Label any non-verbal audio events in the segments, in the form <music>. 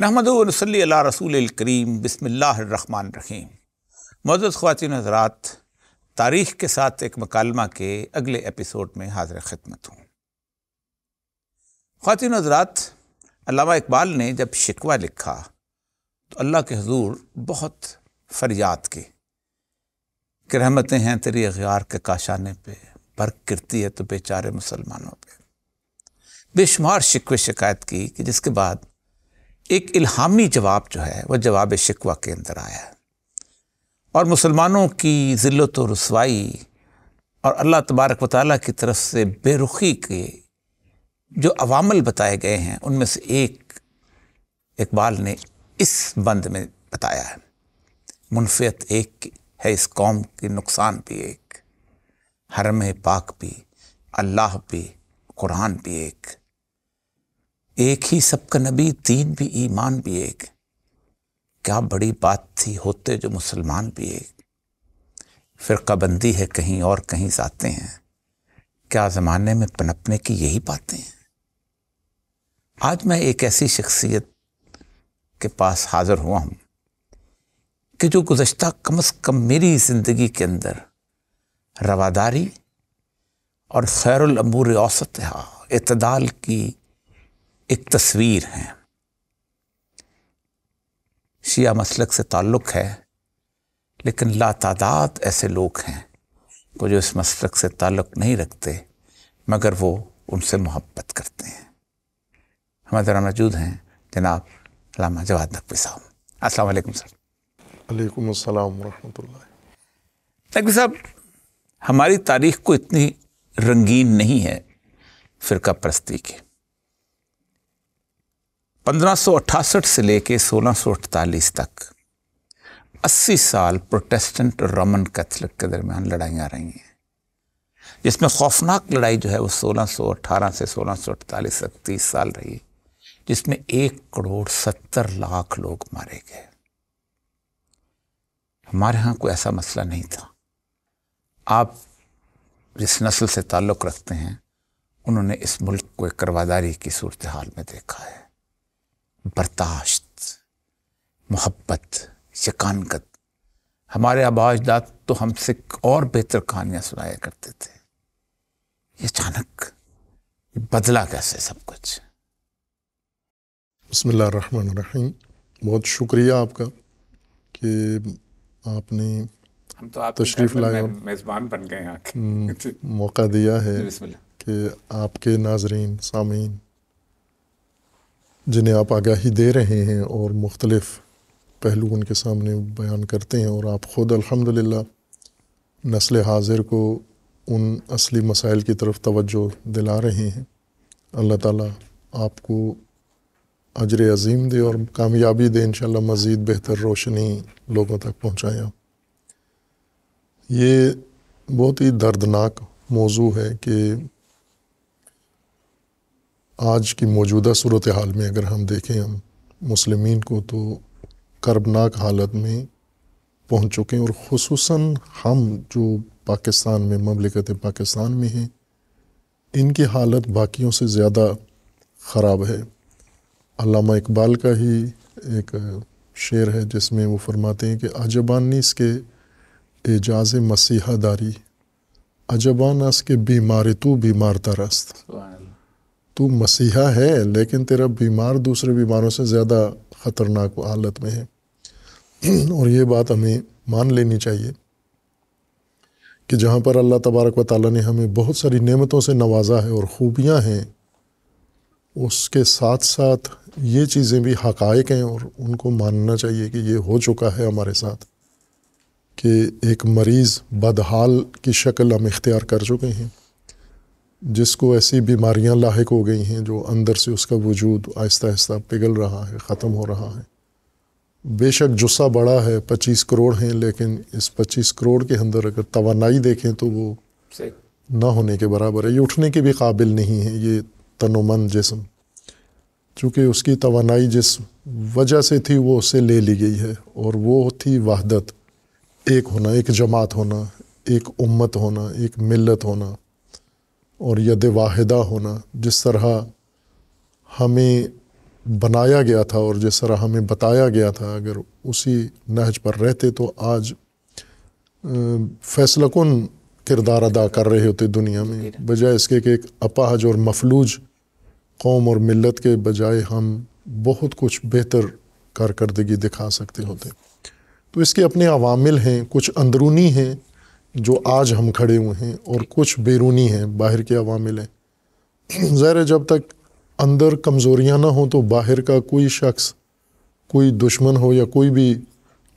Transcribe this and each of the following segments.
नहमदली रसूल करीम बसमिल्लाम मौजूद ख़्वान हजरात तारीख़ के साथ एक मकालमा के अगले एपिसोड में हाजिर खदमत हूँ ख़्वान हजरात अलावा इकबाल ने जब शिकवा लिखा तो अल्लाह के हजूर बहुत फरियाद की कि रहमतें हैं तेरी अखियार के काशाने पे बर्क गिरती है तो बेचारे मुसलमानों पे बेशुमार शिकवे शिकायत की कि जिसके बाद एक इल्हामी जवाब जो है वह जवाब शिकवा के अंदर आया है और मुसलमानों की ज़िलत और रसवाई और अल्लाह तबारक वाली की तरफ से बेरुखी के जो अवामल बताए गए हैं उनमें से एक इकबाल ने इस बंद में बताया है मुनफियत एक है इस कौम की नुकसान भी एक हरम पाक भी अल्लाह भी कुरान भी एक एक ही सबका नबी दीन भी ईमान भी एक क्या बड़ी बात थी होते जो मुसलमान भी एक फ़िरकाबंदी है कहीं और कहीं जाते हैं क्या ज़माने में पनपने की यही बातें हैं आज मैं एक ऐसी शख्सियत के पास हाज़र हुआ हूँ कि जो गुज्त कम अज़ कम मेरी ज़िंदगी के अंदर रवादारी और खैरमूर औसत इतदाल की एक तस्वीर हैं शिया मसलक से ताल्लुक़ है लेकिन लातादाद ऐसे लोग हैं को जो इस मसलक से ताल्लुक़ नहीं रखते मगर वो उनसे मोहब्बत करते हैं हमारे दौरान मौजूद हैं जनाब लामा जवाद नकवी साहब अस्सलाम वालेकुम सर वालेकुम अस्सलाम वरहमतुल्लाह नकवी साहब हमारी तारीख को इतनी रंगीन नहीं है फ़िरका परस्ती की पंद्रह से लेके 1648 तक 80 साल प्रोटेस्टेंट और रोमन कैथलिक के दरमियान लड़ाइयाँ रही हैं जिसमें खौफनाक लड़ाई जो है वो 1618 से 1648 तक तीस साल रही जिसमें एक करोड़ सत्तर लाख लोग मारे गए हमारे यहाँ कोई ऐसा मसला नहीं था आप जिस नस्ल से ताल्लुक़ रखते हैं उन्होंने इस मुल्क को एक करवादारी की सूरत हाल में देखा है बर्दाश्त मोहब्बत शिकानकत हमारे आबाजदात तो हमसे और बेहतर कहानियाँ सुनाया करते थे ये अचानक बदला कैसे सब कुछ रहीम बहुत शुक्रिया आपका कि आपने हम तो आप तशरीफ लाए मेज़बान बन गए हम्म, <laughs> मौका दिया है कि आपके नाजरीन सामीन जिन्हें आप आगाही दे रहे हैं और मुख्तलफ़ पहलू उनके सामने बयान करते हैं और आप ख़ुद ला नस्ल हाजिर को उन असली मसाइल की तरफ तोज्जो दिला रहे हैं अल्लाह ताली आपको अजर अजीम दे और कामयाबी दे इन मज़ीद बेहतर रोशनी लोगों तक पहुँचाएँ आप ये बहुत ही दर्दनाक मौजू है कि आज की मौजूदा सूरत हाल में अगर हम देखें हम मुसलमिन को तो कर्बनाक हालत में पहुँच चुके हैं और खसूस हम जो पाकिस्तान में ममलिकत पाकिस्तान में हैं इनकी हालत बाकियों से ज़्यादा ख़राब है अलामा इकबाल का ही एक शेर है जिसमें वो फरमाते हैं कि अजबानीस इसके एजाज मसीहादारी अजबान इसके बीमार तो बीमार तरस्त तू मसीहा है लेकिन तेरा बीमार दूसरे बीमारों से ज़्यादा ख़तरनाक हालत में है और ये बात हमें मान लेनी चाहिए कि जहाँ पर अल्लाह तबारक व ताली ने हमें बहुत सारी नेमतों से नवाजा है और ख़ूबियाँ हैं उसके साथ साथ ये चीज़ें भी हकायक हैं और उनको मानना चाहिए कि ये हो चुका है हमारे साथ कि एक मरीज़ बदहाल की शक्ल हम इख्तियार कर चुके हैं जिसको ऐसी बीमारियां लाक हो गई हैं जो अंदर से उसका वजूद आहिस्ता आहिस्ता पिघल रहा है ख़त्म हो रहा है बेशक जुस्सा बड़ा है पच्चीस करोड़ हैं लेकिन इस पच्चीस करोड़ के अंदर अगर तोानाई देखें तो वो ना होने के बराबर है ये उठने के भी काबिल नहीं है ये तनोमंद जिसम चूँकि उसकी तोानाई जिस वजह से थी वो उससे ले ली गई है और वो थी वहदत एक होना एक जमात होना एक उम्मत होना एक मिलत होना और यद वाहिदा होना जिस तरह हमें बनाया गया था और जिस तरह हमें बताया गया था अगर उसी नहज पर रहते तो आज फैसला कन किरदार अदा कर रहे होते दुनिया में बजाय इसके कि एक अपाहज और मफलूज कौम और मिलत के बजाय हम बहुत कुछ बेहतर कारकर्दगी दिखा सकते होते तो इसके अपने अवामिल हैं कुछ अंदरूनी हैं जो आज हम खड़े हुए हैं और कुछ बैरूनी हैं बाहर के अवामिल हैं ज़ाहिर जब तक अंदर कमज़ोरियाँ ना हों तो बाहर का कोई शख्स कोई दुश्मन हो या कोई भी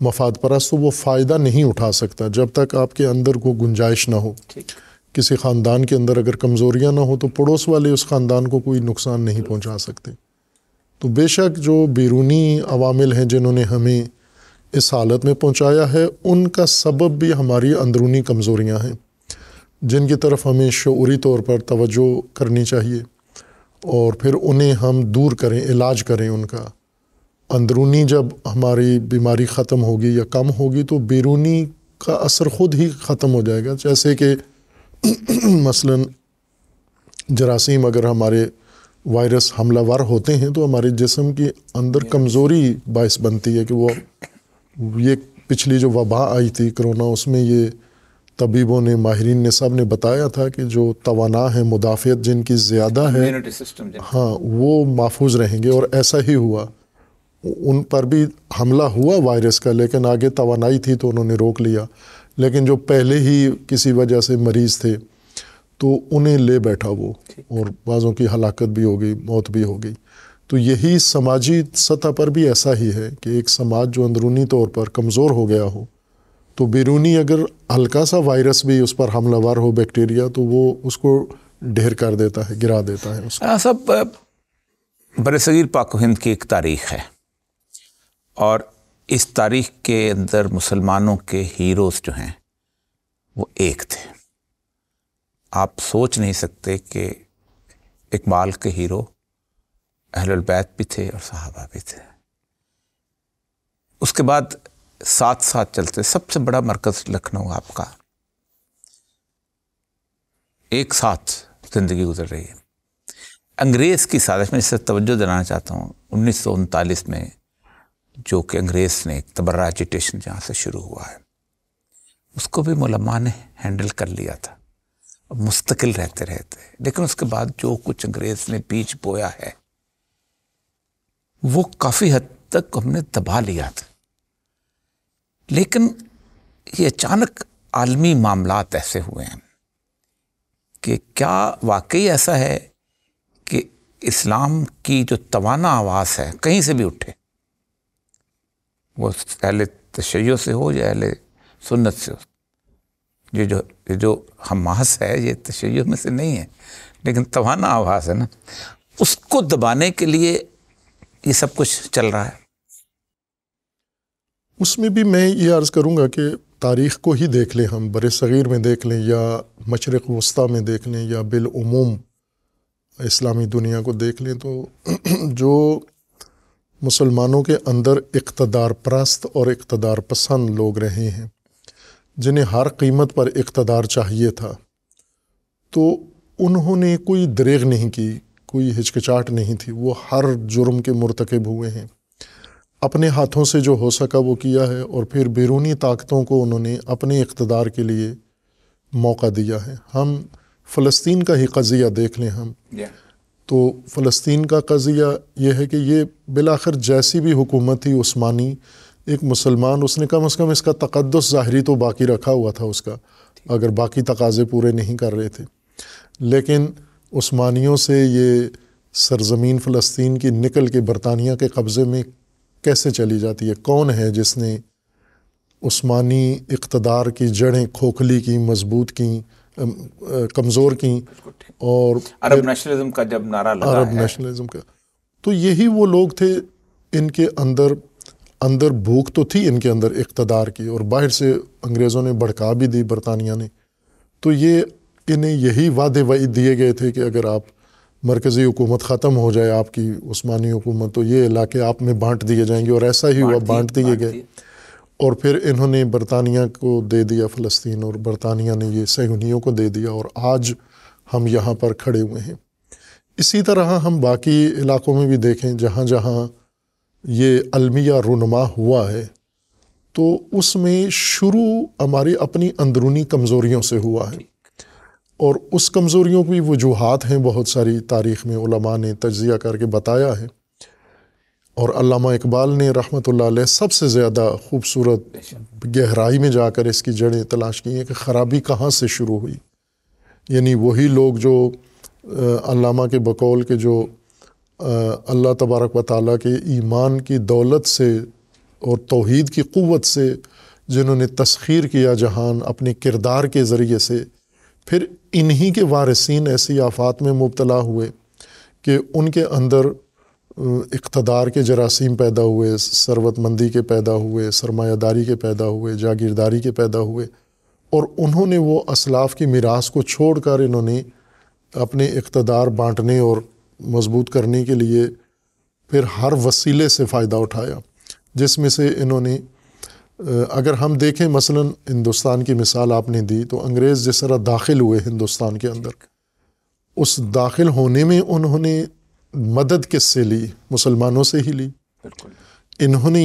मफाद परस्त तो वो फ़ायदा नहीं उठा सकता जब तक आपके अंदर को गुंजाइश ना हो किसी ख़ानदान के अंदर अगर कमज़ोरियाँ ना हो तो पड़ोस वाले उस ख़ानदान को कोई नुकसान नहीं पहुँचा सकते तो बेशक जो बैरूनी अवामिल हैं जिन्होंने हमें इस हालत में पहुंचाया है उनका सबब भी हमारी अंदरूनी कमज़ोरियां हैं जिनकी तरफ हमें शौरी तौर पर तवज्जो करनी चाहिए और फिर उन्हें हम दूर करें इलाज करें उनका अंदरूनी जब हमारी बीमारी ख़त्म होगी या कम होगी तो बैरूनी का असर ख़ुद ही ख़त्म हो जाएगा जैसे कि <clears throat> मसलन जरासीम अगर हमारे वायरस हमलावर होते हैं तो हमारे जिसम के अंदर कमज़ोरी बायस बनती है कि वो ये पिछली जो वबा आई थी कोरोना उसमें ये तबीबों ने माहरीन ने सब ने बताया था कि जो तोाना है मुदाफ़त जिनकी ज़्यादा है हाँ वो महफूज रहेंगे और ऐसा ही हुआ उन पर भी हमला हुआ वायरस का लेकिन आगे तोानाई थी तो उन्होंने रोक लिया लेकिन जो पहले ही किसी वजह से मरीज़ थे तो उन्हें ले बैठा वो और बाज़ों की हलाकत भी हो गई मौत भी हो गई तो यही समाजी सतह पर भी ऐसा ही है कि एक समाज जो अंदरूनी तौर पर कमज़ोर हो गया हो तो बैरूनी अगर हल्का सा वायरस भी उस पर हमलावर हो बैक्टीरिया तो वो उसको ढेर कर देता है गिरा देता है उसको हाँ, सब बरसगीर पाक हिंद की एक तारीख है और इस तारीख के अंदर मुसलमानों के हीरोज़ जो हैं वो एक थे आप सोच नहीं सकते कि इकबाल के हीरो अहलबैत भी थे और सहाबा भी थे उसके बाद साथ साथ चलते सबसे बड़ा मरकज़ लखनऊ आपका एक साथ ज़िंदगी गुजर रही है अंग्रेज़ की साजिश में इससे तवज्जो दिलाना चाहता हूँ उन्नीस में जो कि अंग्रेज़ ने एक तबर्रा एजिटेशन जहाँ से शुरू हुआ है उसको भी मुलमा ने हैंडल कर लिया था मुस्तकिल रहते रहते लेकिन उसके बाद जो कुछ अंग्रेज़ ने बीज बोया है वो काफ़ी हद तक हमने दबा लिया था लेकिन ये अचानक आलमी मामला ऐसे हुए हैं कि क्या वाकई ऐसा है कि इस्लाम की जो तवाना आवाज़ है कहीं से भी उठे वो पहले तशैयों से हो या अहले सुन्नत से हो ये जो ये जो हमास है ये तशैयों में से नहीं है लेकिन तवाना आवाज़ है ना उसको दबाने के लिए ये सब कुछ चल रहा है उसमें भी मैं ये अर्ज़ करूँगा कि तारीख़ को ही देख लें हम बर सग़ीर में देख लें या मशरक़ वस्ती में देख लें या बिलूम इस्लामी दुनिया को देख लें तो <clears throat> जो मुसलमानों के अंदर इकतदार परस्त और इकतदार पसंद लोग रहे हैं जिन्हें हर कीमत पर इकतदार चाहिए था तो उन्होंने कोई दरेग नहीं की कोई हिचकिचाहट नहीं थी वो हर जुर्म के मरतकब हुए हैं अपने हाथों से जो हो सका वो किया है और फिर बैरूनी ताकतों को उन्होंने अपने इकतदार के लिए मौका दिया है हम फ़लस्तीन का ही कज़िया देख लें हम तो फ़लस्तीन का कज़िया ये है कि ये बिलाखिर जैसी भी हुकूमत थी उस्मानी एक मुसलमान उसने कम अज़ कम इसका तकदस ज़ाहरी तो बाकी रखा हुआ था उसका अगर बाकी तकाजे पूरे नहीं कर रहे थे लेकिन उस्मानियों से ये सरजमीन फ़लस्तीन की निकल के बरतानिया के कब्ज़े में कैसे चली जाती है कौन है जिसने उस्मानी इकतदार की जड़ें खोखली की मजबूत की कमज़ोर की और अरब नेशनलिज्म का जब नारा लगा अरब नेशनलिज्म का तो यही वो लोग थे इनके अंदर अंदर भूख तो थी इनके अंदर इकतदार की और बाहर से अंग्रेज़ों ने भड़का भी दी बरतानिया ने तो ये इन्हें यही वादे दिए गए थे कि अगर आप मरकज़ी हुकूमत ख़त्म हो जाए आपकी उस्मानी हुकूमत तो ये इलाके आप में बांट दिए जाएंगे और ऐसा ही हुआ बांट दिए गए और फिर इन्होंने बरतानिया को दे दिया फ़लस्तीन और बरतानिया ने ये सहूनियों को दे दिया और आज हम यहाँ पर खड़े हुए हैं इसी तरह हम बाकी इलाकों में भी देखें जहाँ जहाँ ये अलमिया रुनमा हुआ है तो उसमें शुरू हमारी अपनी अंदरूनी कमज़ोरीों से हुआ है और उस कमज़ोरीों की वजूहत हैं बहुत सारी तारीख़ में उलमा ने तजिया करके बताया है और अल्लामा इकबाल ने रहमत ला सबसे ज़्यादा खूबसूरत गहराई में जाकर इसकी जड़ें तलाश की हैं कि ख़राबी कहाँ से शुरू हुई यानी वही लोग जो अलामा के बकौल के जो अल्लाह तबारक व ताली के ईमान की दौलत से और तोहद की क़वत से जिन्होंने तस्खीर किया जहान अपने किरदार के ज़रिए से फिर इन्हीं के वारसिन ऐसी आफात में मुबतला हुए कि उनके अंदर इकतदार के जरासीम पैदा हुए सरवतमंदी के पैदा हुए सरमायादारी के पैदा हुए जागीरदारी के पैदा हुए और उन्होंने वो असलाफ की मीरास को छोड़ कर इन्होंने अपने इकतदार बाँटने और मजबूत करने के लिए फिर हर वसीले से फ़ायदा उठाया जिसमें से इन्होंने अगर हम देखें मसलन हिंदुस्तान की मिसाल आपने दी तो अंग्रेज़ जिस तरह दाखिल हुए हिंदुस्तान के अंदर उस दाखिल होने में उन्होंने मदद किससे ली मुसलमानों से ही ली इन्होंने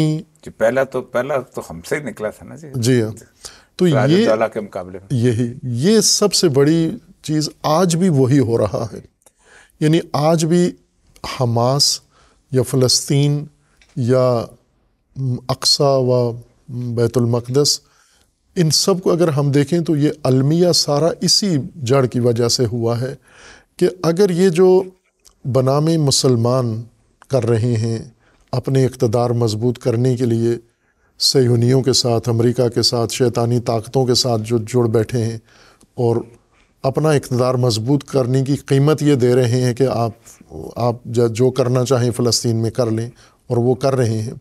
पहला तो पहला तो हमसे निकला था ना जी जी हाँ तो ये के मुकाबले में यही ये सबसे बड़ी चीज़ आज भी वही हो रहा है यानी आज भी हमास या फ़लस्तीन या अक्सा व बैतुलमक़दस इन सब को अगर हम देखें तो ये अलमिया सारा इसी जड़ की वजह से हुआ है कि अगर ये जो बनाम मुसलमान कर रहे हैं अपने इकतदार मजबूत करने के लिए सहयोनियों के साथ अमेरिका के साथ शैतानी ताकतों के साथ जो जुड़ बैठे हैं और अपना इकतदार मजबूत करने की कीमत ये दे रहे हैं कि आप आप जो करना चाहें फ़लस्तीन में कर लें और वो कर रहे हैं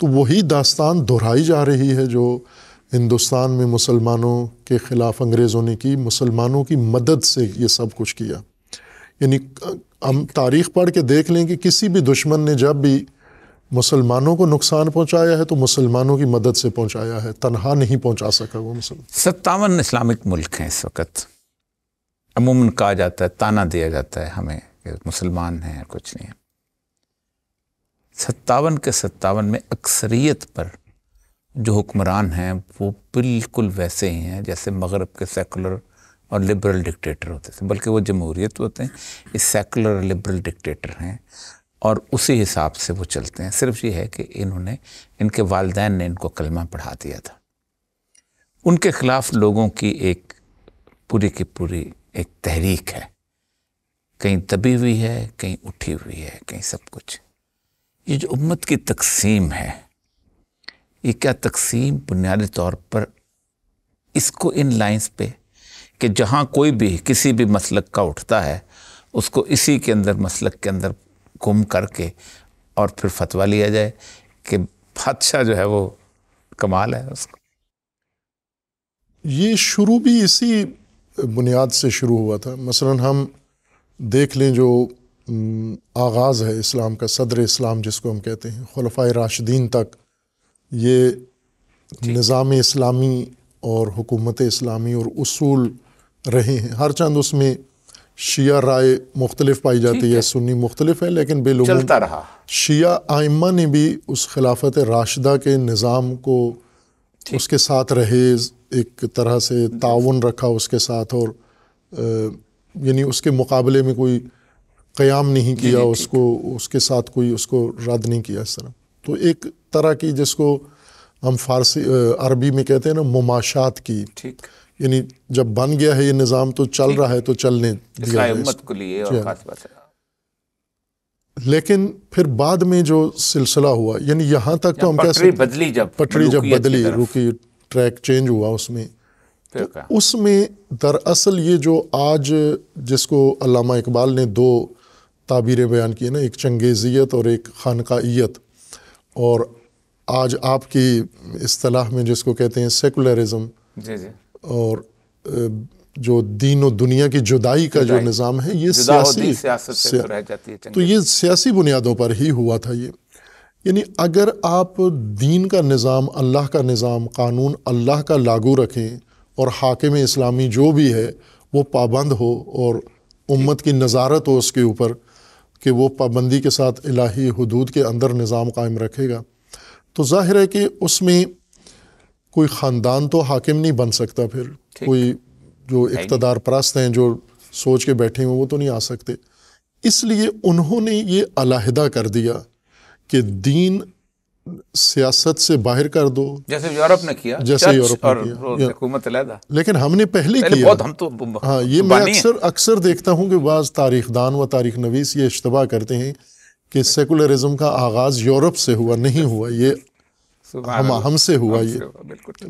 तो वही दास्तान दोहराई जा रही है जो हिंदुस्तान में मुसलमानों के ख़िलाफ़ अंग्रेज़ों ने की मुसलमानों की मदद से ये सब कुछ किया यानी हम तारीख़ पढ़ के देख लें कि किसी भी दुश्मन ने जब भी मुसलमानों को नुकसान पहुंचाया है तो मुसलमानों की मदद से पहुंचाया है तनहा नहीं पहुंचा सका वो मुसलमान सत्तावन इस्लामिक मुल्क हैं इस वक्त अमूमन कहा जाता है ताना दिया जाता है हमें मुसलमान हैं कुछ नहीं है सत्तावन के सत्तावन में अक्सरियत पर जो हुक्मरान हैं वो बिल्कुल वैसे ही हैं जैसे मगरब के सेकुलर और लिबरल डिक्टेटर होते थे बल्कि वो जमहूरियत होते हैं ये सेकुलर और लिबरल डिक्टेटर हैं और उसी हिसाब से वो चलते हैं सिर्फ ये है कि इन्होंने इनके वालदेन ने इनको कलमा पढ़ा दिया था उनके ख़िलाफ़ लोगों की एक पूरी की पूरी एक तहरीक है कहीं दबी हुई है कहीं उठी हुई है कहीं सब कुछ है ये जो उम्मत की तकसीम है ये क्या तकसीम बुनियादी तौर पर इसको इन लाइंस पे कि जहाँ कोई भी किसी भी मसलक का उठता है उसको इसी के अंदर मसलक के अंदर गुम करके और फिर फतवा लिया जाए कि बादशाह जो है वो कमाल है उसको ये शुरू भी इसी बुनियाद से शुरू हुआ था मसलन हम देख लें जो आगाज़ है इस्लाम का सदर इस्लाम जिसको हम कहते हैं खलफ़ा राशदीन तक ये निज़ाम इस्लामी और हुकूमत इस्लामी और उसूल रहे हैं हर चंद उसमें शिया राय मुख्तलिफ पाई जाती है सुन्नी मुख्तलिफ है लेकिन बेलूम चलता रहा शिया आइमा ने भी उस खिलाफत राशदा के निज़ाम को उसके साथ रहे एक तरह से ताउन रखा उसके साथ और यानी उसके मुकाबले में कोई क़याम नहीं किया उसको उसके साथ कोई उसको रद्द नहीं किया इस तरह तो एक तरह की जिसको हम फारसी अरबी में कहते हैं ना मुमाशात की यानी जब बन गया है ये निज़ाम तो चल रहा है तो चलने दिया हाँ। है लेकिन फिर बाद में जो सिलसिला हुआ यानी यहाँ तक तो हम कह सकते बदली जब पटरी जब बदली रुकी ट्रैक चेंज हुआ उसमें तो उसमें दरअसल ये जो आज जिसको अलामा इकबाल ने दो ताबीरें बयान किए ना एक चंगेज़ियत और एक खानकाइयत और आज आपकी असलाह में जिसको कहते हैं सेकुलरिज़म और जो दीन और दुनिया की जुदाई का जुदाई। जो निज़ाम है ये सियासी सियासत से तो रह जाती है तो ये सियासी बुनियादों पर ही हुआ था ये यानी अगर आप दीन का निज़ाम अल्लाह का निज़ाम कानून अल्लाह का लागू रखें और हाकिम इस्लामी जो भी है वो पाबंद हो और उम्मत की नज़ारत हो उसके ऊपर कि वो पाबंदी के साथ इलाही हदूद के अंदर निज़ाम कायम रखेगा तो जाहिर है कि उसमें कोई ख़ानदान तो हाकिम नहीं बन सकता फिर कोई जो इकतदार प्रस्त हैं जो सोच के बैठे हुए वो तो नहीं आ सकते इसलिए उन्होंने ये अलाहदा कर दिया कि दीन सियासत से बाहर कर दो जैसे यूरोप ने किया जैसे यूरोप ने किया लेकिन हमने पहले, पहले किया हम तो हाँ ये मैं अक्सर अक्सर देखता हूँ कि बाज़ तारीखदान व तारीख नवीस ये इश्तबा करते हैं कि सेकुलरिज्म का आगाज़ यूरोप से हुआ नहीं हुआ ये हम हमसे हुआ ये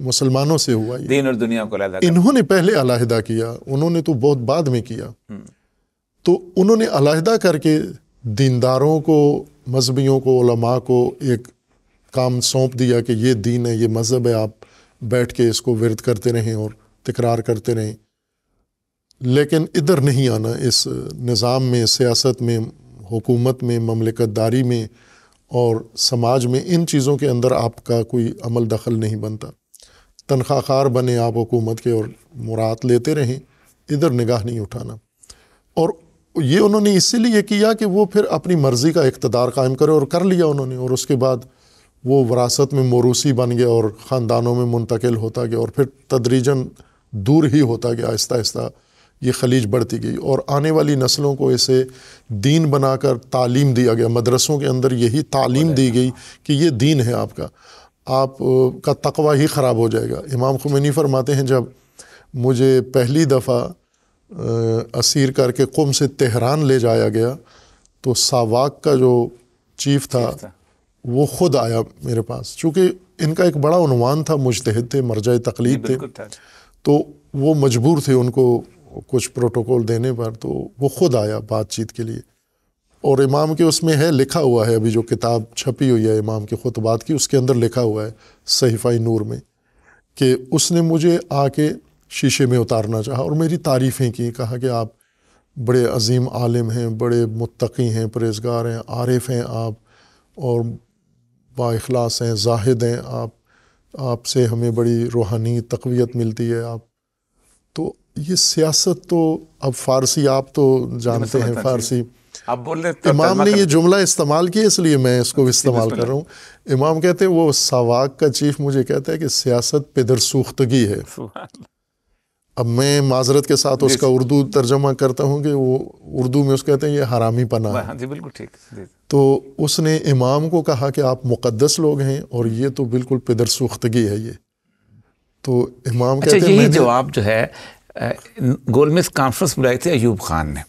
मुसलमानों से हुआ ये दीन और दुनिया को इन्होंने पहले अलहदा किया उन्होंने तो बहुत बाद में किया हम्म। तो उन्होंने अलहदा करके दीनदारों को मजहबियों को को एक काम सौंप दिया कि ये दीन है ये मज़हब है आप बैठ के इसको विरद करते रहें और तकरार करते रहें लेकिन इधर नहीं आना इस निज़ाम में सियासत में हुकूमत में दारी में और समाज में इन चीज़ों के अंदर आपका कोई अमल दखल नहीं बनता तनख्वाहकार बने आप हुकूमत के और मुराद लेते रहें इधर निगाह नहीं उठाना और ये उन्होंने इसीलिए किया कि वो फिर अपनी मर्ज़ी का इकतदार कायम करे और कर लिया उन्होंने और उसके बाद वो वरासत में मोरूसी बन गया और ख़ानदानों में मुंतकिल होता गया और फिर तदरीजन दूर ही होता गया आहिस्ता आहिस्ता ये खलीज बढ़ती गई और आने वाली नस्लों को इसे दीन बनाकर तालीम दिया गया मदरसों के अंदर यही तालीम दी गई कि ये दीन है आपका आप का तकवा ही ख़राब हो जाएगा इमाम खुमैनी फरमाते हैं जब मुझे पहली दफ़ा असीर करके कुम से तेहरान ले जाया गया तो सावाक का जो चीफ था, चीफ था। वो खुद आया मेरे पास चूँकि इनका एक बड़ा उनवान था मुजतहद थे मरजा तकलीफ थे तो वो मजबूर थे उनको कुछ प्रोटोकॉल देने पर तो वो खुद आया बातचीत के लिए और इमाम के उसमें है लिखा हुआ है अभी जो किताब छपी हुई है इमाम के खुतबात की उसके अंदर लिखा हुआ है सहीफ़ाई नूर में कि उसने मुझे आके शीशे में उतारना चाहा और मेरी तारीफ़ें की कहा कि आप बड़े अजीम आलिम हैं बड़े मुत्तकी हैं परहेजगार हैं आरिफ हैं आप और बाखलास हैं जाहिद हैं आप आपसे हमें बड़ी रूहानी तकवीत मिलती है आप तो ये सियासत तो अब फारसी आप तो जानते हैं फारसी आप बोल रहे इमाम ने यह जुमला इस्तेमाल किया इसलिए मैं इसको भी इस्तेमाल कर रहा हूँ इमाम कहते हैं वो सवाक का चीफ मुझे कहता है कि सियासत पिदर सूख्तगी है अब मैं माजरत के साथ उसका उर्दू तर्जमा करता हूँ कि वो उर्दू में उसके कहते हैं ये हरामी पना हाँ जी बिल्कुल ठीक तो उसने इमाम को कहा कि आप मुकदस लोग हैं और ये तो बिल्कुल पिदर सूख्तगी है ये तो इमाम अच्छा, कहते यही जवाब जो है गोलमेज कॉन्फ्रेंस बुलाई थी अयूब खान ने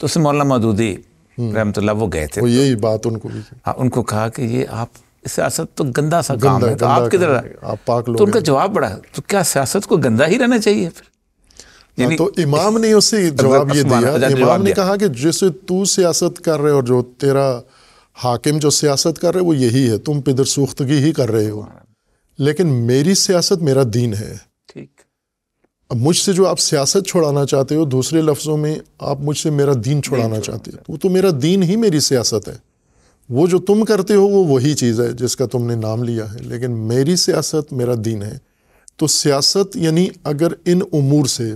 तो उसमें मौलाना मदूदी हम्म। रहमत वो गए थे यही बात उनको हाँ उनको कहा कि ये आप सियासत तो गंदा सा गंदा, काम है तो आप किधर आप पाक तो लोग तो उनका जवाब बड़ा तो क्या सियासत को गंदा ही रहना चाहिए फिर हाँ, यानी तो इमाम ने उसे जवाब ये दिया इमाम ने कहा कि जिसे तू सियासत कर रहे हो और जो तेरा हाकिम जो सियासत कर रहे हो वो यही है तुम पिदर सूख्तगी ही कर रहे हो लेकिन मेरी सियासत मेरा दीन है ठीक अब मुझसे जो आप सियासत छुड़ाना चाहते हो दूसरे लफ्ज़ों में आप मुझसे मेरा दीन छुड़ाना चाहते हो वो तो मेरा दीन ही मेरी सियासत है वो जो तुम करते हो वो वही चीज़ है जिसका तुमने नाम लिया है लेकिन मेरी सियासत मेरा दीन है तो सियासत यानी अगर इन उमूर से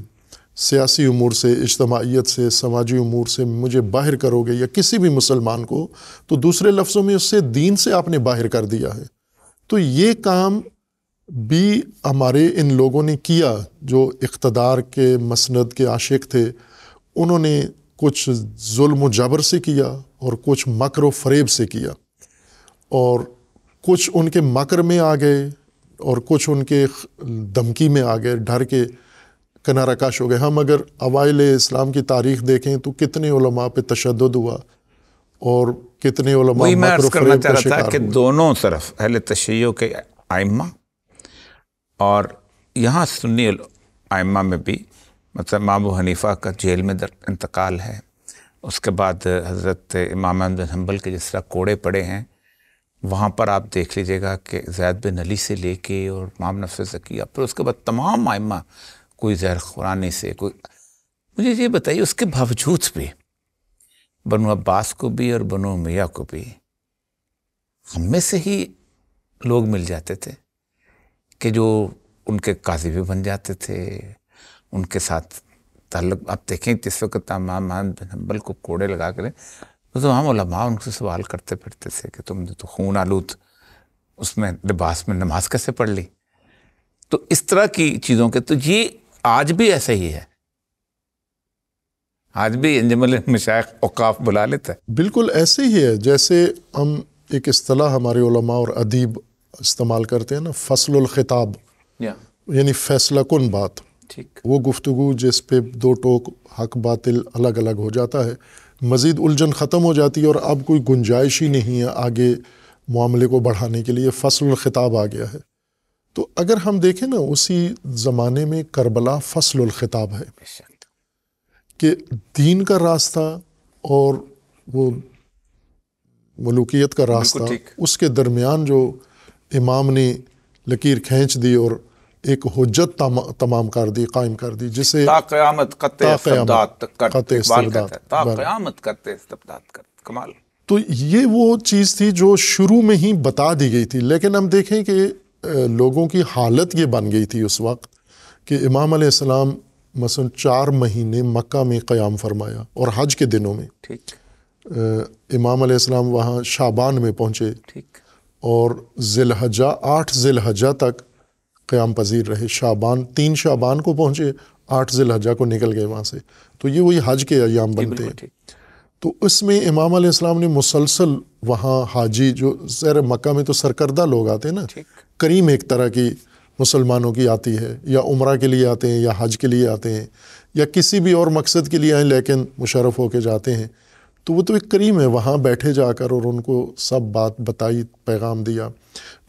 सियासी उमूर से इज्तमाहीत से समाजी उमूर से मुझे बाहर करोगे या किसी भी मुसलमान को तो दूसरे लफ्ज़ों में उससे दीन से आपने बाहर कर दिया है तो ये काम भी हमारे इन लोगों ने किया जो इकतदार के मसंद के आशिक थे उन्होंने कुछ जुल्म जबर से किया और कुछ मकर व फरेब से किया और कुछ उनके मकर में आ गए और कुछ उनके धमकी में आ गए डर के किनारा काश हो गए हम हाँ, अगर अवाइल इस्लाम की तारीख देखें तो कितने उलमा पे तशद हुआ और कितने उलमा कि दोनों तरफ अहल तशैयों के आइम्मा और यहाँ सुन्नी आइम्मा में भी मतलब मामू हनीफ़ा का जेल में इंतकाल है उसके बाद हज़रत इमाम अहमद हम्बल के जिस तरह कोड़े पड़े हैं वहाँ पर आप देख लीजिएगा कि जैद बिन अली से लेके और माम नफ़ जकिया फिर उसके बाद तमाम आइमा कोई जहर खुराने से कोई मुझे ये बताइए उसके बावजूद भी बनो अब्बास को भी और बनो मियाँ को भी हम में से ही लोग मिल जाते थे कि जो उनके काजी भी बन जाते थे उनके साथ ताल्लुक आप देखें जिस वक्त तमाम बिन हम्बल को कोड़े लगा कर तो हम उलमा उनसे सवाल करते फिरते थे कि तुमने तो खून आलूद उसमें लिबास में नमाज कैसे पढ़ ली तो इस तरह की चीज़ों के तो ये आज भी ऐसे ही है आज भी इंजमल मतलब मशाक औकाफ बुला लेता है बिल्कुल ऐसे ही है जैसे हम एक असलाह हमारे उलमा और अदीब इस्तेमाल करते हैं ना फसलताब खिताब यानी फैसला कन बात ठीक वो गुफ्तु जिस पे दो टोक हक बातिल अलग अलग हो जाता है मज़ीद उलझन ख़त्म हो जाती है और अब कोई गुंजाइश ही नहीं है आगे मामले को बढ़ाने के लिए फसल खिताब आ गया है तो अगर हम देखें ना उसी ज़माने में करबला फसल ख़िताब है कि दीन का रास्ता और वो मलूकियत का रास्ता उसके दरमियान जो इमाम ने लकीर खींच दी और एक हजत तमाम कर दी कायम कर दी जिसे तो ये वो चीज़ थी जो शुरू में ही बता दी गई थी लेकिन हम देखें कि लोगों की हालत ये बन गई थी उस वक्त कि इमाम सलाम मसन चार महीने मक्का में क़याम फरमाया और हज के दिनों में ठीक इमाम सलाम वहाँ शाबान में पहुँचे ठीक और जिलहजा आठ जिलहजा तक क़्याम पजीर रहे शाबान तीन शाबान को पहुँचे आठ जिलहजा को निकल गए वहाँ से तो ये वही हज के अयाम बनते हैं तो उसमें इमाम इस्लाम ने मुसलसल वहाँ हाजी जो सर मक्का में तो सरकर्दा लोग आते हैं ना करीम एक तरह की मुसलमानों की आती है या उम्र के लिए आते हैं या हज के लिए आते हैं या किसी भी और मकसद के लिए आए लेकिन मुशरफ होके जाते हैं तो वो तो एक करीम है वहाँ बैठे जाकर और उनको सब बात बताई पैगाम दिया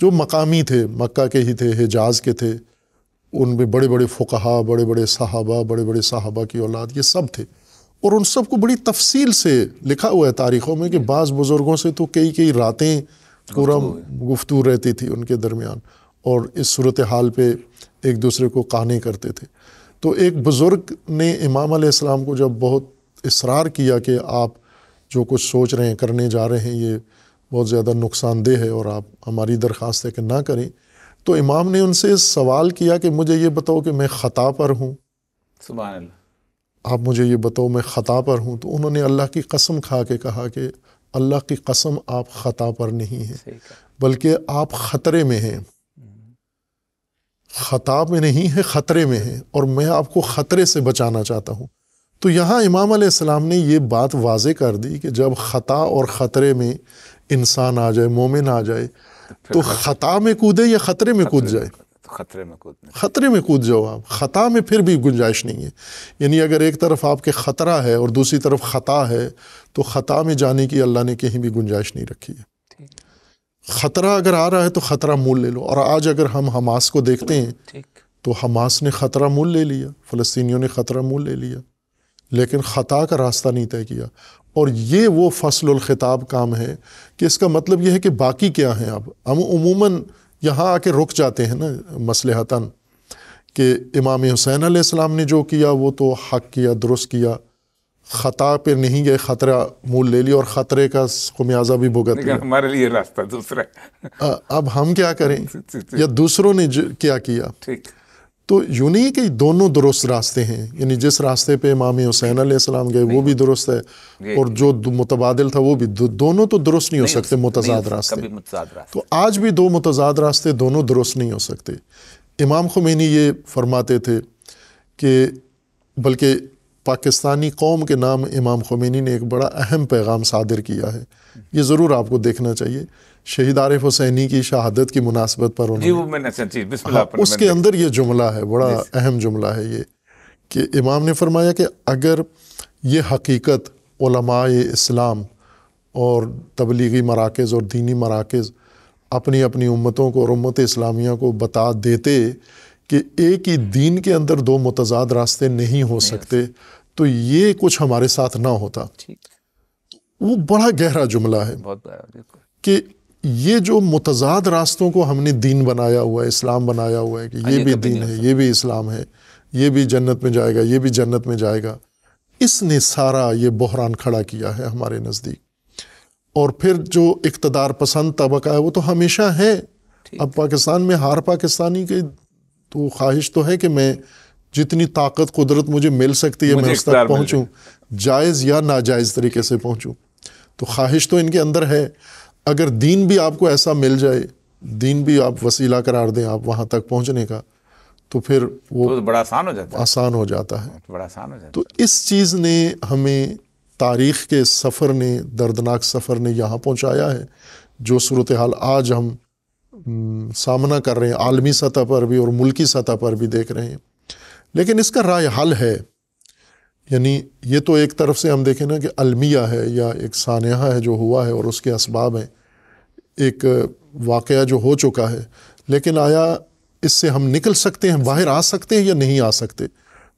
जो मकामी थे मक्का के ही थे हिजाज के थे उन उनमें बड़े बड़े फ़ुकहा बड़े बड़े साहबा बड़े बड़े साहबा की औलाद ये सब थे और उन सब को बड़ी तफसील से लिखा हुआ है तारीख़ों में कि बाज़ बुज़ुर्गों से तो कई कई रातें पूरा गुफ्तु रहती थी उनके दरमियान और इस सूरत हाल पर एक दूसरे को कहने करते थे तो एक बुज़ुर्ग ने इमाम आसमाम को जब बहुत इसरार किया कि आप जो कुछ सोच रहे हैं करने जा रहे हैं ये बहुत ज़्यादा नुकसानदेह है और आप हमारी दरख्वास्त है कि ना करें तो इमाम ने उनसे सवाल किया कि मुझे ये बताओ कि मैं ख़ता पर हूँ सुबह आप मुझे ये बताओ मैं ख़ता पर हूँ तो उन्होंने अल्लाह की कसम खा के कहा कि अल्लाह की कसम आप ख़ता पर नहीं हैं बल्कि आप ख़तरे में हैं ख़ता में नहीं है ख़तरे में है और मैं आपको ख़तरे से बचाना चाहता हूँ तो यहाँ इमाम आसमाम ने ये बात वाज कर दी कि जब ख़ता और ख़तरे में इंसान आ जाए मोमिन आ जाए तो ख़ता में कूदे या ख़तरे में कूद जाए तो खतरे में कूद खतरे में कूद जाओ आप ख़ता में फिर भी गुंजाइश नहीं है यानी अगर एक तरफ आपके ख़तरा है और दूसरी तरफ ख़ता है तो ख़ता में जाने की अल्लाह ने कहीं भी गुंजाइश नहीं रखी है ख़तरा अगर आ रहा है तो ख़तरा मोल ले लो और आज अगर हम हमास को देखते हैं तो हमास ने ख़तरा मोल ले लिया फ़लस्तियों ने ख़तरा मोल ले लिया लेकिन ख़ता का रास्ता नहीं तय किया और ये वो खिताब काम है कि इसका मतलब यह है कि बाकी क्या है अब हम उमूमन यहाँ आके रुक जाते हैं ना मसलहतन कि इमाम हुसैन आसमाम ने जो किया वो तो हक किया दुरुस्त किया ख़ता पे नहीं गए ख़तरा मूल ले लिया और ख़तरे का खुमियाजा भी भुगत लिया हमारे लिए रास्ता दूसरा अब हम क्या करें <laughs> या दूसरों ने क्या किया ठीक तो यूँ नहीं कि दोनों दुरुस्त रास्ते हैं यानी जिस रास्ते पे इमाम हुसैन आसमाम गए वो भी दुरुस्त है और जो मुतबादल था वो भी दोनों तो दुरुस्त नहीं हो सकते मुतजाद रास्ते तो आज भी दो मुतजाद रास्ते दोनों दुरुस्त नहीं हो सकते इमाम खुमैनी ये फरमाते थे कि बल्कि पाकिस्तानी कौम के नाम इमाम खुमैनी ने एक बड़ा अहम पैगाम सादिर किया है ये ज़रूर आपको देखना चाहिए शहीद आरिफ हुसैनी की शहादत की मुनासबत पर उन्होंने जी वो मैंने अच्छा हाँ, उसके अंदर ये जुमला है बड़ा अहम जुमला है ये कि इमाम ने फरमाया कि अगर ये हकीकत इस्लाम और तबलीगी मराकज़ और दीनी मराकज़ अपनी अपनी उम्मतों को और उम्मत इस्लामिया को बता देते कि एक ही दीन के अंदर दो मतजाद रास्ते नहीं हो सकते तो ये कुछ हमारे साथ ना होता वो बड़ा गहरा जुमला है कि ये जो मुतजाद रास्तों को हमने दीन बनाया हुआ है इस्लाम बनाया हुआ है कि ये भी दीन है ये भी इस्लाम है ये भी जन्नत में जाएगा ये भी जन्नत में जाएगा इसने सारा ये बहरान खड़ा किया है हमारे नज़दीक और फिर जो इकतदार पसंद तबका है वो तो हमेशा है अब पाकिस्तान में हार पाकिस्तानी की तो ख्वाहिश तो है कि मैं जितनी ताकत कुदरत मुझे मिल सकती है मैं उस तक पहुँचूँ जायज़ या नाजायज़ तरीके से पहुँचूँ तो ख्वाहिश तो इनके अंदर है अगर दीन भी आपको ऐसा मिल जाए दीन भी आप वसीला करार दें आप वहाँ तक पहुँचने का तो फिर वो तो बड़ा आसान हो जाता है आसान हो जाता है तो बड़ा आसान हो जाता तो है तो इस चीज़ ने हमें तारीख़ के सफ़र ने दर्दनाक सफ़र ने यहाँ पहुँचाया है जो सूरत हाल आज हम सामना कर रहे हैं आलमी सतह पर भी और मुल्की सतह पर भी देख रहे हैं लेकिन इसका राय हल है यानी ये तो एक तरफ से हम देखें ना कि अलमिया है या एक सानहा है जो हुआ है और उसके इसबाब हैं एक वाक़ जो हो चुका है लेकिन आया इससे हम निकल सकते हैं बाहर आ सकते हैं या नहीं आ सकते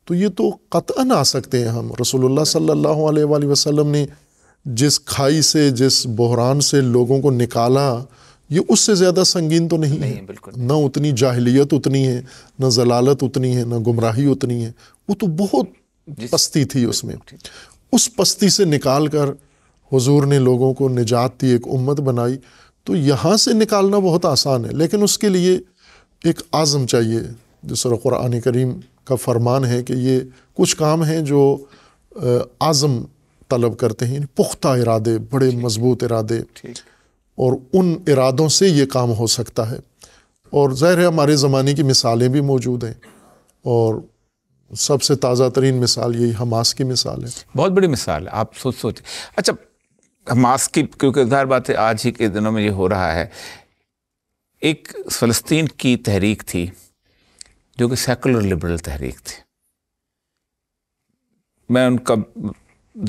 तो ये तो कतअन आ सकते हैं हम रसोल्ला सल्लल्लाहु अलैहि ने जिस खाई से जिस बहरान से लोगों को निकाला ये उससे ज़्यादा संगीन तो नहीं, नहीं है बिल्कुल ना उतनी जाहलीत उतनी है ना जलालत उतनी है ना गुमराही उतनी है वो तो बहुत पस्ती थी उसमें उस पस्ती से निकाल कर हुजूर ने लोगों को निजात दी एक उम्मत बनाई तो यहाँ से निकालना बहुत आसान है लेकिन उसके लिए एक आज़म चाहिए जिस क़ुरान करीम का फरमान है कि ये कुछ काम हैं जो आज़म तलब करते हैं पुख्ता इरादे बड़े मजबूत इरादे और उन इरादों से ये काम हो सकता है और ज़ाहिर है हमारे ज़माने की मिसालें भी मौजूद हैं और सबसे ताज़ा तरीन मिसाल यही हमास की मिसाल है बहुत बड़ी मिसाल है आप सोच सोच अच्छा हमास की क्योंकि उधार बात है आज ही के दिनों में ये हो रहा है एक फ़लस्तीन की तहरीक थी जो कि सेकुलर लिबरल तहरीक थी मैं उनका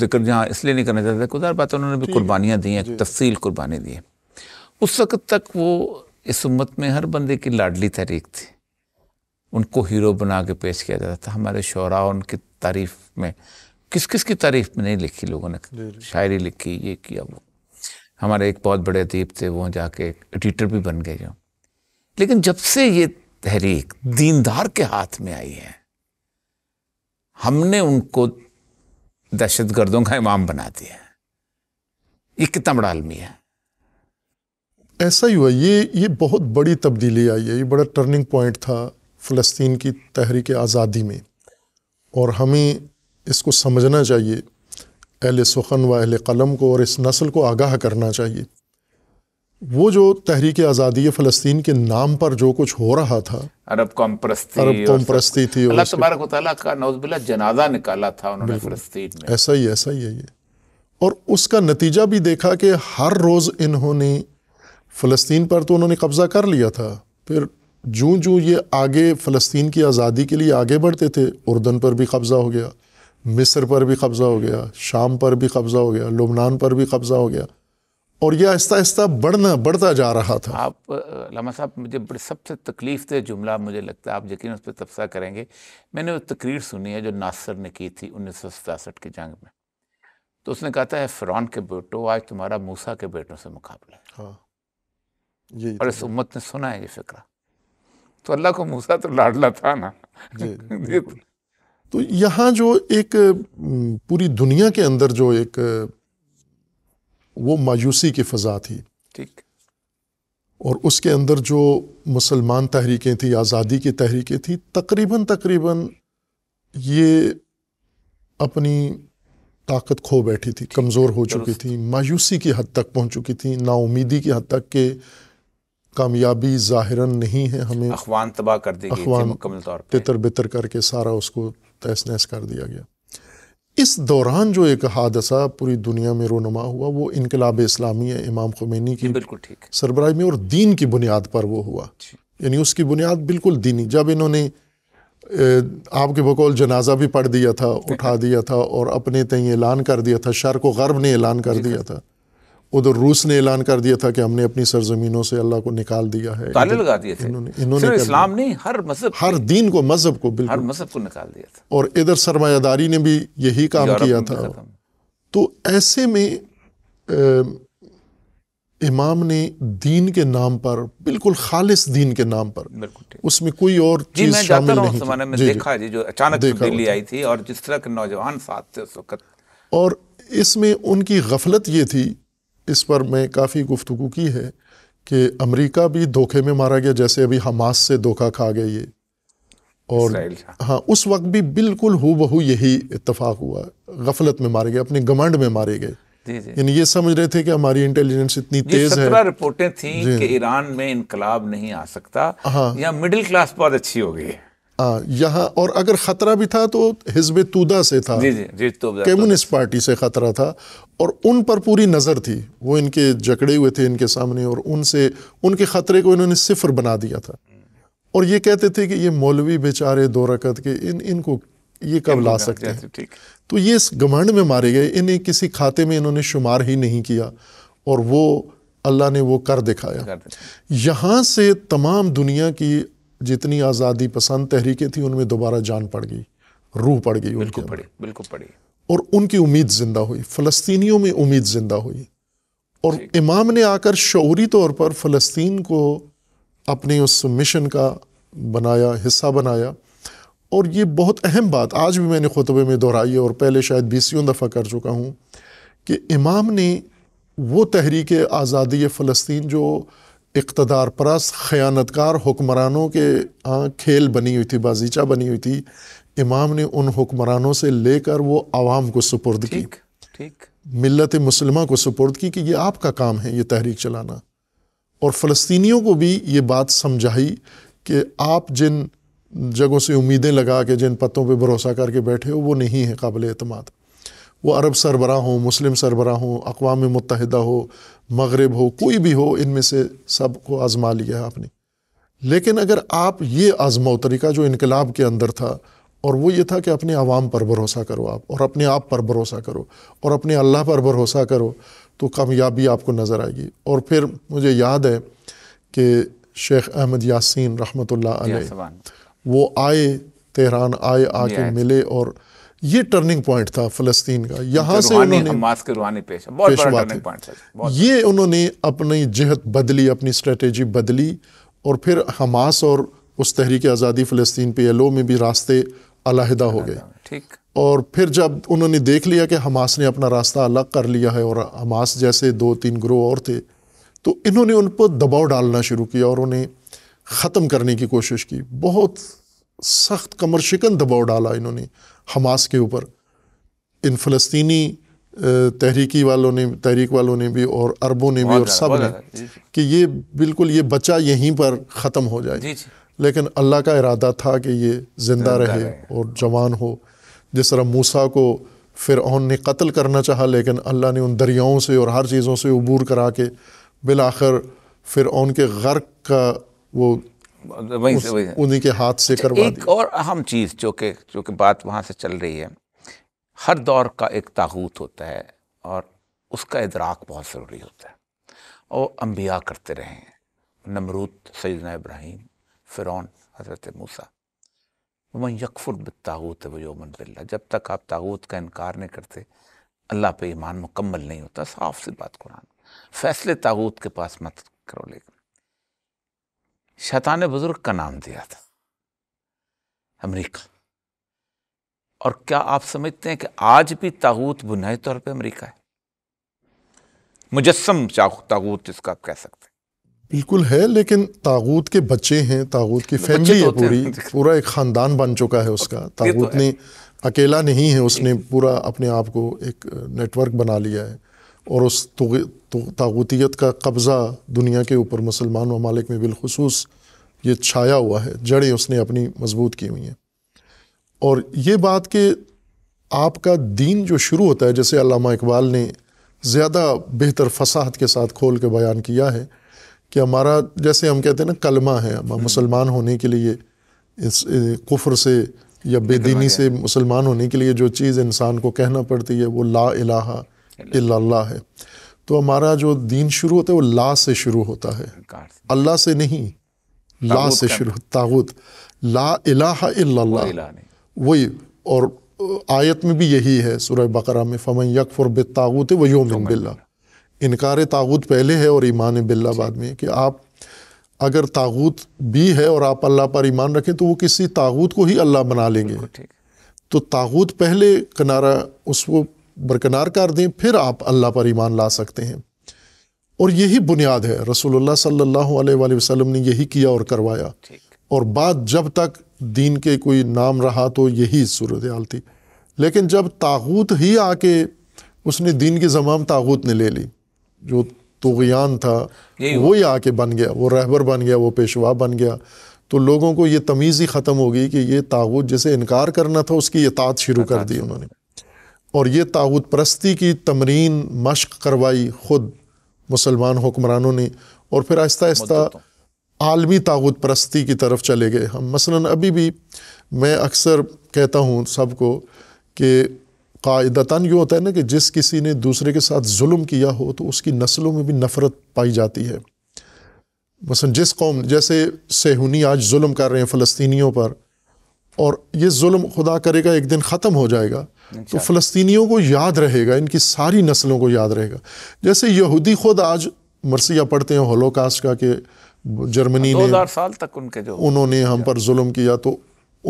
जिक्र जहाँ इसलिए नहीं करना चाहता उधर बात उन्होंने भी कुर्बानियाँ दी हैं तफसील कुर्बानी दी है उस वक्त तक वो इस उम्मत में हर बंदे की लाडली तहरीक थी उनको हीरो बना के पेश किया जाता था हमारे शोरा उनकी तारीफ में किस किस की तारीफ में नहीं लिखी लोगों ने शायरी लिखी ये किया वो हमारे एक बहुत बड़े अदीब थे वो जाके एडिटर भी बन गए जो लेकिन जब से ये तहरीक दीनदार के हाथ में आई है हमने उनको दहशत गर्दों का इमाम बना दिया है ये कितना बड़ा आलमी है ऐसा ही हुआ ये ये बहुत बड़ी तब्दीली आई है ये बड़ा टर्निंग पॉइंट था फ़लस्तीन की तहरीक आज़ादी में और हमें इसको समझना चाहिए अहल सुखन व अहल कलम को और इस नस्ल को आगाह करना चाहिए वो जो तहरीक आज़ादी फ़लस्तीन के नाम पर जो कुछ हो रहा था अरब कौम परस्ती अरब कौम परस्ती थी जनाजा निकाला था उन्होंने ऐसा ही ऐसा ही है ये और उसका नतीजा भी देखा कि हर रोज़ इन्होंने फ़लस्तीन पर तो उन्होंने कब्ज़ा कर लिया था फिर जूँ जूँ ये आगे फ़लस्तीन की आज़ादी के लिए आगे बढ़ते थे उर्दन पर भी कब्ज़ा हो गया मिस्र पर भी कब्ज़ा हो गया शाम पर भी कब्ज़ा हो गया लुबनान पर भी कब्ज़ा हो गया और यह आहिस्ता आहिस्ता बढ़ना बढ़ता जा रहा था आप लामा साहब मुझे बड़े सबसे तकलीफ दे जुमला मुझे लगता है आप यकीन उस पर तबसा करेंगे मैंने वो तकरीर सुनी है जो नासर ने की थी उन्नीस सौ सतासठ की जंग में तो उसने कहा था फ़िरौन के बेटो आज तुम्हारा मूसा के बेटों से मुकाबला है हाँ यही और इस उम्मत ने सुना है ये फ़िक्रा तो अल्लाह को मूसा तो लाडला था ना जी <laughs> तो यहाँ जो एक पूरी दुनिया के अंदर जो एक वो मायूसी की फ़ज़ा थी ठीक और उसके अंदर जो मुसलमान तहरीकें थी आज़ादी की तहरीकें थी तकरीबन तकरीबन ये अपनी ताकत खो बैठी थी कमज़ोर हो चुकी थी मायूसी की हद तक पहुंच चुकी थी नाउमीदी की हद तक के कामयाबी ज़ाहिर नहीं है हमें अखवान तबाह कर दी अखवान तौर पर तितर बितर करके सारा उसको तहस नहस कर दिया गया इस दौरान जो एक हादसा पूरी दुनिया में रोनमा हुआ वो इनकलाब इस्लामी है इमाम खुमैनी की बिल्कुल ठीक सरबराही में और दीन की बुनियाद पर वो हुआ यानी उसकी बुनियाद बिल्कुल दीनी जब इन्होंने आपके बकौल जनाजा भी पढ़ दिया था उठा <laughs> दिया था और अपने तय ऐलान कर दिया था शर को गर्ब ने ऐलान कर दिया था उधर रूस ने ऐलान कर दिया था कि हमने अपनी सरजमीनों से अल्लाह को निकाल दिया है ताले लगा दिए थे इन्होंने इन्होंने इस्लाम नहीं हर मजहब हर दीन को मजहब को बिल्कुल हर मजहब को निकाल दिया था और इधर सरमायादारी ने भी यही काम किया था तो ऐसे में इमाम ने दीन के नाम पर बिल्कुल खालिस दीन के नाम पर उसमें कोई और चीज शामिल नहीं थी। में जी, देखा जी जो अचानक दिल्ली आई थी और जिस तरह के नौजवान साथ थे उस वक्त और इसमें उनकी गफलत ये थी इस पर मैं काफ़ी गुफ्तु की है कि अमेरिका भी धोखे में मारा गया जैसे अभी हमास से धोखा खा गया है और हाँ उस वक्त भी बिल्कुल हु बहू यही इतफाक हुआ गफलत में मारे गए अपने गमंड में मारे गए यानी ये समझ रहे थे कि हमारी इंटेलिजेंस इतनी तेज है रिपोर्टें थी कि ईरान में इनकलाब नहीं आ सकता हाँ। या मिडिल क्लास बहुत अच्छी हो गई है हाँ, यहाँ और अगर ख़तरा भी था तो हिजब तूदा से था जी जी तो कम्युनिस्ट पार्टी से ख़तरा था और उन पर पूरी नज़र थी वो इनके जकड़े हुए थे इनके सामने और उनसे उनके ख़तरे को इन्होंने सिफर बना दिया था और ये कहते थे कि ये मौलवी बेचारे दो रकत के इन इनको ये कब ला सकते हैं तो ये इस घमंड में मारे गए इन्हें किसी खाते में इन्होंने शुमार ही नहीं किया और वो अल्लाह ने वो कर दिखाया यहाँ से तमाम दुनिया की जितनी आज़ादी पसंद तहरीकें थी उनमें दोबारा जान पड़ गई रूह पड़ गई उनको पड़ी बिल्कुल पड़ी और उनकी उम्मीद ज़िंदा हुई फ़लस्तीनियों में उम्मीद ज़िंदा हुई और इमाम ने आकर शौरी तौर पर फ़लस्तीन को अपने उस मिशन का बनाया हिस्सा बनाया और ये बहुत अहम बात आज भी मैंने खुतबे में दोहराई है और पहले शायद बीसियों दफ़ा कर चुका हूँ कि इमाम ने वो तहरीक आज़ादी फ़लस्तीन जो इकतदार परस ख़यानतकार हुक्मरानों के हाँ खेल बनी हुई थी बाजीचा बनी हुई थी इमाम ने उन हुक्मरानों से लेकर वो आवाम को सुपुर्द की ठीक मिलत मुसलमा को सुपुर्द की कि यह आपका काम है ये तहरीक चलाना और फ़लस्तियों को भी ये बात समझाई कि आप जिन जगहों से उम्मीदें लगा के जिन पत्तों पर भरोसा करके बैठे हो वो नहीं है काबिल अतमाद वो अरब सरबरा हो मुस्लिम सरबरा हो अकवा मुतहदा हो मगरब हो कोई भी हो इन में से सब को आज़मा लिया है आपने लेकिन अगर आप ये आज़माओ तरीका जो इनकलाब के अंदर था और वो ये था कि अपने आवाम पर भरोसा करो आप और अपने आप पर भरोसा करो और अपने अल्लाह पर भरोसा करो तो कामयाबी आपको नज़र आएगी और फिर मुझे याद है कि शेख अहमद यासिन रहमत वो आए तेहरान आए आके मिले और ये टर्निंग पॉइंट था फलस्तीन का यहाँ से उन्होंने पेश, बहुत ये उन्होंने अपनी जहत बदली अपनी स्ट्रेटेजी बदली और फिर हमास और उस तहरीक आज़ादी फ़लस्तीन पी एल ओ में भी रास्ते अलहदा हो गए ठीक और फिर जब उन्होंने देख लिया कि हमास ने अपना रास्ता अलग कर लिया है और हमास जैसे दो तीन ग्रोह और थे तो इन्होंने उन पर दबाव डालना शुरू किया और उन्हें ख़त्म करने की कोशिश की बहुत सख्त कमर शिकन दबाव डाला इन्होंने हमास के ऊपर इन फ़लस्तनी तहरीकी वालों ने तहरीक वालों ने भी और अरबों ने भी और सब ने कि ये बिल्कुल ये बचा यहीं पर ख़त्म हो जाए लेकिन अल्लाह का इरादा था कि ये ज़िंदा रहे और जवान हो जिस तरह मूसा को फिर ओन ने कत्ल करना चाहा लेकिन अल्लाह ने उन दरियाओं से और हर चीज़ों से अबूर करा के बिल आखिर फिर ओन के गर्क का वो वहीं से वहीं उन्हीं के हाथ से अच्छा, करवा एक और अहम चीज़ जो कि जो कि बात वहाँ से चल रही है हर दौर का एक ताबूत होता है और उसका इदराक बहुत ज़रूरी होता है और अम्बिया करते रहे हैं नमरूद सैदना इब्राहिम फ़िरौन हज़रत मूसा वमन यकफुर तागूत वयोमन बिल्ला जब तक आप तागूत का इनकार नहीं करते अल्लाह पे ईमान मुकम्मल नहीं होता साफ सी बात कुरान फैसले ताबूत के पास मत करो लेकर शैतान बुज़ुर्ग का नाम दिया था अमेरिका और क्या आप समझते हैं कि आज भी ताबूत बुनियादी तौर पे अमेरिका है मुजस्म ताबूत जिसका आप कह सकते हैं बिल्कुल है लेकिन ताबूत के बच्चे हैं ताबूत की फैमिली है तो पूरी पूरा एक ख़ानदान बन चुका है उसका ताबूत तो ने अकेला नहीं है उसने पूरा अपने आप को एक नेटवर्क बना लिया है और उस तागुतीत का कब्ज़ा दुनिया के ऊपर मुसलमान ममालिक में बिलखसूस ये छाया हुआ है जड़ें उसने अपनी मजबूत की हुई हैं और ये बात कि आपका दीन जो शुरू होता है जैसे अलामा इकबाल ने ज़्यादा बेहतर फसाहत के साथ खोल के बयान किया है कि हमारा जैसे हम कहते हैं ना कलमा है हम्म। मुसलमान होने के लिए इस कुफ्र से या बेदीनी से मुसलमान होने के लिए जो चीज़ इंसान को कहना पड़ती है वो ला इलाहा अल्लाह है तो हमारा जो दीन शुरू होता है वो ला से शुरू होता है अल्लाह से नहीं ला से शुरू ताबूत ला इलाहा वही और आयत में भी यही है सुरह बकरा में फमन यकफुर बितागुत वही योमिन बिल्ला इनकार ताबूत पहले है और ईमान बिल्ला बाद में कि आप अगर तागूत भी है और आप अल्लाह पर ईमान रखें तो वो किसी तागूत को ही अल्लाह बना लेंगे तो ताबूत पहले किनारा उसको बरकरार कर दें फिर आप अल्लाह पर ईमान ला सकते हैं और यही बुनियाद है रसूलुल्लाह सल्लल्लाहु अलैहि वसल्लम ने यही किया और करवाया और बाद जब तक दीन के कोई नाम रहा तो यही सूरत हाल थी लेकिन जब तागूत ही आके उसने दीन की जमाम तागूत ने ले ली जो तुगयान था वही आके बन गया वो रहबर बन गया वो पेशवा बन गया तो लोगों को ये तमीज़ ही ख़त्म हो गई कि ये तागूत जिसे इनकार करना था उसकी इतात शुरू कर दी उन्होंने और ये ताऊत परस्ती की तमरीन मश्क करवाई ख़ुद मुसलमान हुक्मरानों ने और फिर आहिस्ता आहिस्ता आलमी ताऊत परस्ती की तरफ चले गए हम मसलन अभी भी मैं अक्सर कहता हूँ सबको कि कायदता यूँ होता है ना कि जिस किसी ने दूसरे के साथ जुल्म किया हो तो उसकी नस्लों में भी नफ़रत पाई जाती है मसलन जिस कौम जैसे सेहूनी आज जुल्म कर रहे हैं फ़लस्तियों पर और ये जुल्म खुदा करेगा एक दिन ख़त्म हो जाएगा तो फ़लस्तियों को याद रहेगा इनकी सारी नस्लों को याद रहेगा जैसे यहूदी खुद आज मरसिया पढ़ते हैं होलोकास्ट का कि जर्मनी ने साल तक उनके जो उन्होंने हम पर जुल्म किया तो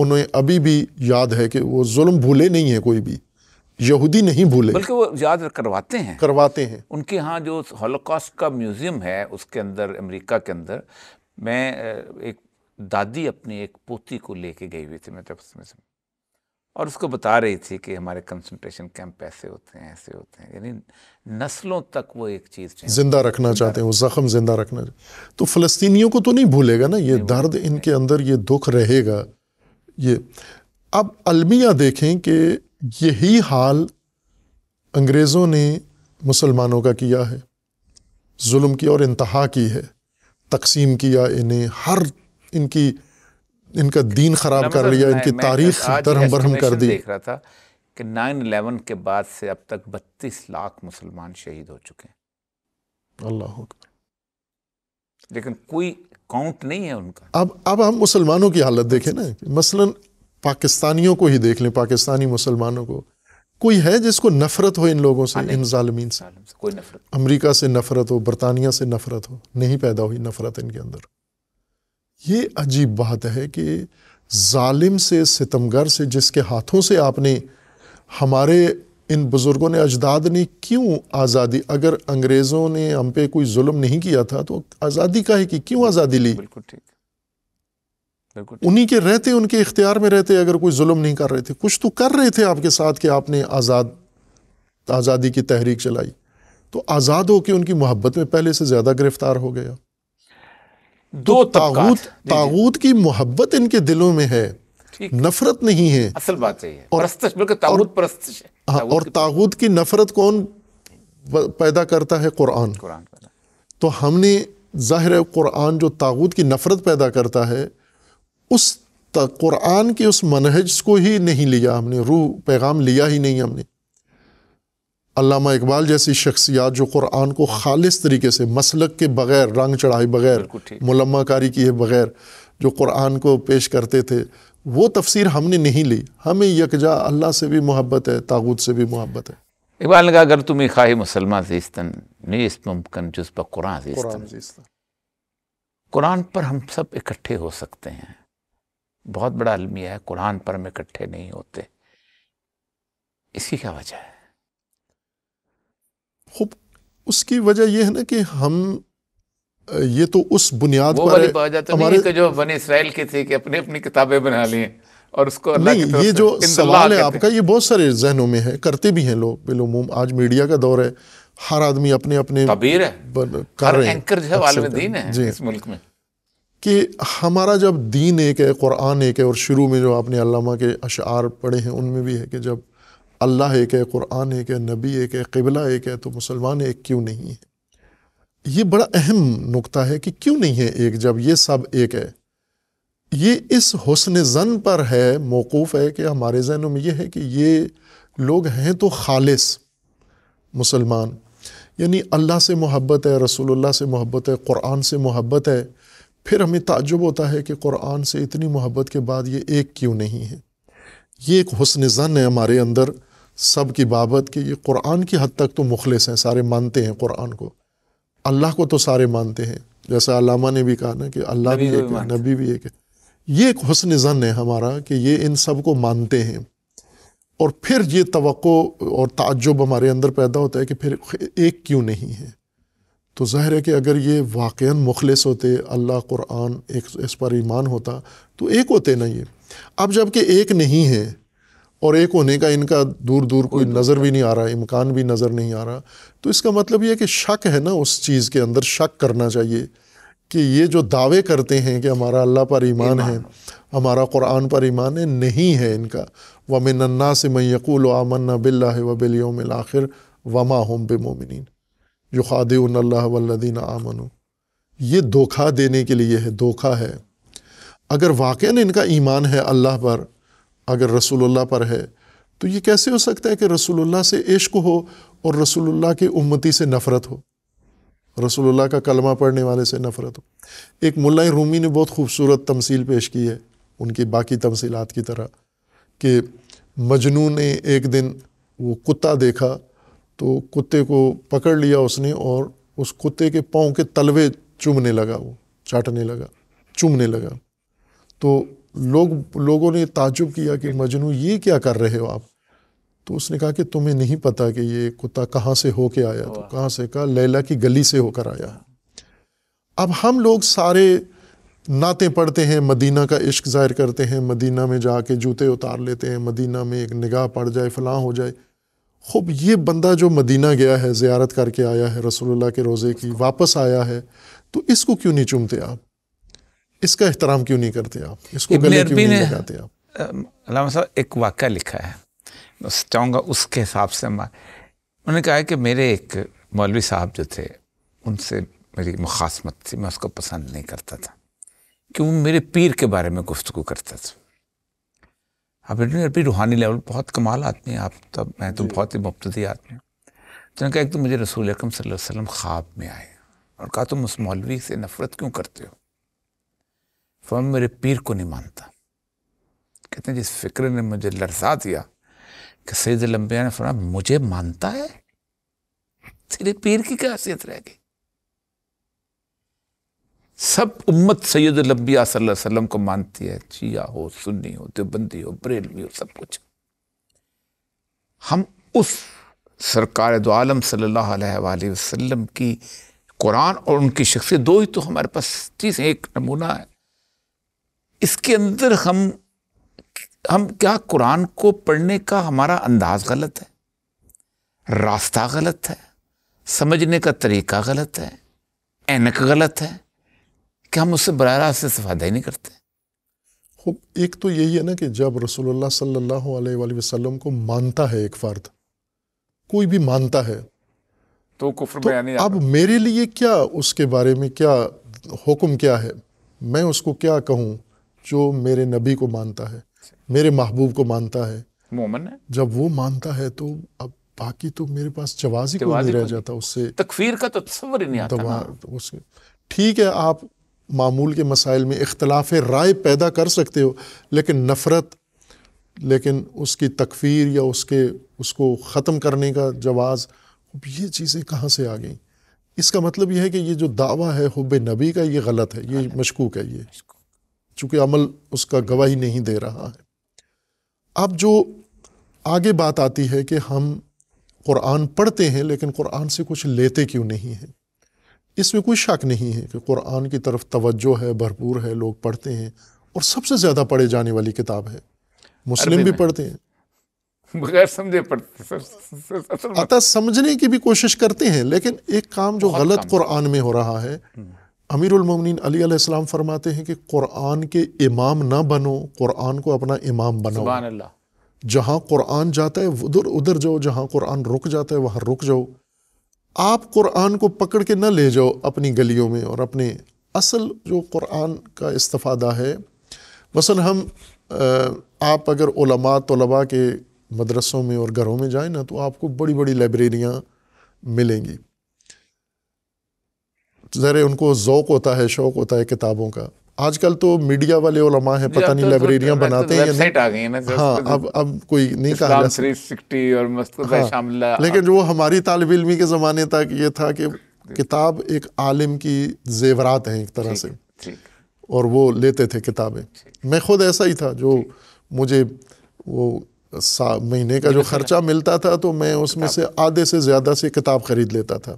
उन्हें अभी भी याद है कि वो जुल्म भूले नहीं है कोई भी यहूदी नहीं भूले बल्कि वो याद करवाते हैं करवाते हैं उनके यहाँ जो हॉलोकॉस्ट का म्यूज़ियम है उसके अंदर अमेरिका के अंदर मैं एक दादी अपनी एक पोती को लेके गई हुई थी मैं तब उसमें और उसको बता रही थी कि हमारे कंसंट्रेशन कैंप ऐसे होते हैं ऐसे होते हैं यानी नस्लों तक वो एक चीज़ जिंदा रखना चाहते हैं वो ज़ख़म ज़िंदा रखना तो फ़लस्तीनियों को तो नहीं भूलेगा ना ये दर्द इनके अंदर ये दुख रहेगा ये अब अलमिया देखें कि यही हाल अंग्रेज़ों ने मुसलमानों का किया है जुल्म की और इंतहा की है तकसीम किया इन्हें हर इनकी इनका दीन ख़राब कर लिया इनकी तारीख दरहम बरहम कर दी देख रहा था कि नाइन अलेवन के बाद से अब तक बत्तीस लाख मुसलमान शहीद हो चुके हैं अल्लाह लेकिन कोई काउंट नहीं है उनका अब अब हम मुसलमानों की हालत देखें ना मसलन पाकिस्तानियों को ही देख लें पाकिस्तानी मुसलमानों को कोई है जिसको नफरत हो इन लोगों से हाँ, इन जालमीन से कोई नफरत अमरीका से नफरत हो बरतानिया से नफरत हो नहीं पैदा हुई नफरत इनके अंदर ये अजीब बात है कि जालिम से सितमगर से जिसके हाथों से आपने हमारे इन बुज़ुर्गों ने अजदाद ने क्यों आज़ादी अगर अंग्रेज़ों ने हम पे कोई जुल्म नहीं किया था तो आज़ादी का है कि क्यों आज़ादी ली बिल्कुल ठीक उन्हीं के रहते उनके इख्तियार में रहते अगर कोई जुल्म नहीं कर रहे थे कुछ तो कर रहे थे आपके साथ कि आपने आज़ाद आज़ादी की तहरीक चलाई तो आज़ाद होकर उनकी मोहब्बत में पहले से ज़्यादा गिरफ़्तार हो गया दो ताबूत तो तागूत तागूत की मोहब्बत इनके दिलों में है नफरत नहीं है असल बात है और तागूत परस्तिश हाँ, और तागूत की नफरत कौन पैदा करता है कुरान कुरान तो हमने ज़ाहिर कुरान जो तागूत की नफरत पैदा करता है उस कुरान के उस मनहज को ही नहीं लिया हमने रूह पैगाम लिया ही नहीं हमने अल्लामा इकबाल जैसी शख्सियात जो कुरान को खालिस तरीके से मसलक के बग़ैर रंग चढ़ाए बग़ैर कारी किए बग़ैर जो कुरान को पेश करते थे वो तफसीर हमने नहीं ली हमें यकजा अल्लाह से भी मोहब्बत है तागूत से भी मोहब्बत है इकबाल ने कहा अगर तुम खाह मुसलमान जीस्तन नहीं इस कुरान जीस्तन कुरान पर हम सब इकट्ठे हो सकते हैं बहुत बड़ा अलमिया है कुरान पर हम इकट्ठे नहीं होते इसी क्या वजह है खूब उसकी वजह यह है ना कि हम ये तो उस बुनियाद पर वाली हमारे नहीं जो बने इसराइल के थे कि अपने अपनी किताबें बना लें और उसको नहीं ये जो सवाल है आपका ये बहुत सारे जहनों में है करते भी हैं लोग बिलूम आज मीडिया का दौर है हर आदमी अपने अपने तबीर है कर रहे हैं एंकर जो है दीन है इस मुल्क में कि हमारा जब दीन एक है कुरान एक है और शुरू में जो आपने अल्लामा के अशार पढ़े हैं उनमें भी है कि जब अल्लाह एक है कुरान एक है नबी एक है किबला एक है तो मुसलमान एक क्यों नहीं है ये बड़ा अहम नुकता है कि क्यों नहीं है एक जब ये सब एक है ये इस हसन जन पर है मौकूफ़ है कि हमारे जहनों में यह है कि ये लोग हैं तो खालस मुसलमान यानी अल्लाह से मोहब्बत है रसोल्ला से मोहब्बत है कुरान से मोहब्बत है फिर हमें ताजुब होता है कि कुरान से इतनी मोहब्बत के बाद ये एक क्यों नहीं है ये एक हसन जन है हमारे अंदर सब की बाबत कि ये कुरान की हद तक तो मुखलस हैं सारे मानते हैं कुरान को अल्लाह को तो सारे मानते हैं जैसे अलामा ने भी कहा ना कि अल्लाह भी, एक है नबी भी एक है ये एक हसन जन है हमारा कि ये इन सब को मानते हैं और फिर ये तो और ताज्जुब हमारे अंदर पैदा होता है कि फिर एक क्यों नहीं है तो ज़ाहिर है कि अगर ये वाक़ मुखलस होते अल्लाह कुरान एक इस पर ईमान होता तो एक होते ना ये अब जबकि एक नहीं है और एक होने का इनका दूर दूर कोई नज़र भी नहीं आ रहा है इम्कान भी नज़र नहीं आ रहा तो इसका मतलब यह कि शक है ना उस चीज़ के अंदर शक करना चाहिए कि ये जो दावे करते हैं कि हमारा अल्लाह पर ईमान है हमारा कुरान पर ईमान है नहीं है इनका वमिनन्ना से मैं यकूल आमन्ना बिल्ला वबिलयोम आखिर वमा हम बेमोमिन जो खाद वल्लिन आमन ये धोखा देने के लिए है धोखा है अगर वाक़ इनका ईमान है अल्लाह पर अगर रसूलुल्लाह पर है तो ये कैसे हो सकता है कि रसूलुल्लाह से इश्क हो और रसूलुल्लाह की उम्मती से नफ़रत हो रसूलुल्लाह का कलमा पढ़ने वाले से नफ़रत हो एक मुल्ला रूमी ने बहुत खूबसूरत तमसील पेश की है उनकी बाकी तमसीलात की तरह कि मजनू ने एक दिन वो कुत्ता देखा तो कुत्ते को पकड़ लिया उसने और उस कुत्ते के पाँव के तलवे चूमने लगा वो चाटने लगा चूमने लगा तो लोग लोगों ने ताजुब किया कि मजनू ये क्या कर रहे हो आप तो उसने कहा कि तुम्हें नहीं पता कि ये कुत्ता कहाँ से होके आया तो कहाँ से कहा लैला की गली से होकर आया अब हम लोग सारे नाते पढ़ते हैं मदीना का इश्क जाहिर करते हैं मदीना में जाके जूते उतार लेते हैं मदीना में एक निगाह पड़ जाए फलाँ हो जाए खूब ये बंदा जो मदीना गया है ज़्यारत करके आया है रसोल्ला के रोज़े की वापस आया है तो इसको क्यों नहीं चूमते आप इसका एहतराम क्यों नहीं करते आप इसको गले क्यों नहीं लगाते आप साहब एक वाक्य लिखा है चाहूँगा उसके हिसाब से मैं उन्होंने कहा है कि मेरे एक मौलवी साहब जो थे उनसे मेरी मुखासमत थी मैं उसको पसंद नहीं करता था क्यों मेरे पीर के बारे में गुफ्तु करता था आप अभी रूहानी लेवल बहुत कमाल आदमी आप तब मैं तो बहुत ही मुबतदी आदमी हूँ तो उन्होंने कहा एक तो मुझे रसूल अकम सल वसम वसल्लम ख्वाब में आए और कहा तुम उस मौलवी से नफ़रत क्यों करते हो फौरन तो मेरे पीर को नहीं मानता कहते हैं जिस फिक्र ने मुझे लरसा दिया कि सैद लम्बिया ने फरमा मुझे मानता है तेरे पीर की क्या हैसियत रहेगी सब उम्मत सैद लम्बिया वसल्लम को मानती है चिया हो सुन्नी हो देवबंदी हो बरेलवी हो सब कुछ हम उस सरकार दो आलम सल्लल्लाहु अलैहि वसल्लम की कुरान और उनकी शख्सियत दो ही तो हमारे पास चीज़ एक नमूना है इसके अंदर हम हम क्या कुरान को पढ़ने का हमारा अंदाज गलत है रास्ता गलत है समझने का तरीका गलत है एनक गलत है कि हम उससे बर रास्ते इस्तेफादा ही नहीं करते एक तो यही है ना कि जब रसूलुल्लाह सल्लल्लाहु अलैहि वसल्लम को मानता है एक फ़र्द कोई भी मानता है तो कुफर तो में अब मेरे लिए क्या उसके बारे में क्या हुक्म क्या है मैं उसको क्या कहूँ जो मेरे नबी को मानता है मेरे महबूब को मानता है मोमन जब वो मानता है तो अब बाकी तो मेरे पास जवाज ही नहीं रह जाता उससे तकफीर का तो तस्वर नहीं आता हाँ। तो उससे ठीक है आप मामूल के मसाइल में इख्तलाफ राय पैदा कर सकते हो लेकिन नफ़रत लेकिन उसकी तकफीर या उसके उसको ख़त्म करने का जवाज़ अब ये चीज़ें कहाँ से आ गई इसका मतलब यह है कि ये जो दावा है हब नबी का ये गलत है ये मशकूक है ये चूँकि अमल उसका गवाही नहीं दे रहा है अब जो आगे बात आती है कि हम कुरान पढ़ते हैं लेकिन कुरान से कुछ लेते क्यों नहीं हैं इसमें कोई शक नहीं है कि कुरान की तरफ तवज्जो है भरपूर है लोग पढ़ते हैं और सबसे ज़्यादा पढ़े जाने वाली किताब है मुस्लिम भी पढ़ते हैं बगैर समझे पढ़ते अतः समझने की भी कोशिश करते हैं लेकिन एक काम जो गलत कुरान में हो रहा है हम्म। अमीरमिन अलीसम फरमाते हैं कि क़ुरान के इमाम ना बनो क़ुरान को अपना इमाम बनाओ जहाँ क़ुरान जाता है उधर उधर जाओ जहाँ क़ुरान रुक जाता है वहाँ रुक जाओ आप क़ुरान को पकड़ के ना ले जाओ अपनी गलियों में और अपने असल जो क़ुरान का इस्तफ़ादा है मसल हम आप अगर ओलमा तलबा के मदरसों में और घरों में जाए ना तो आपको बड़ी बड़ी लाइब्रेरियाँ मिलेंगी ज़रे उनको ओक़ होता है शौक़ होता है किताबों का आजकल तो मीडिया वाले ओलमा हैं पता नहीं तो लाइब्रेरियाँ तो बनाते हैं हाँ अब अब कोई नहीं कहा हाँ, लेकिन जो हमारी तालब इलमी के ज़माने तक ये था कि किताब एक आलिम की जेवरात हैं एक तरह से और वो लेते थे किताबें मैं खुद ऐसा ही था जो मुझे वो सा महीने का जो खर्चा मिलता था तो मैं उसमें से आधे से ज़्यादा से किताब ख़रीद लेता था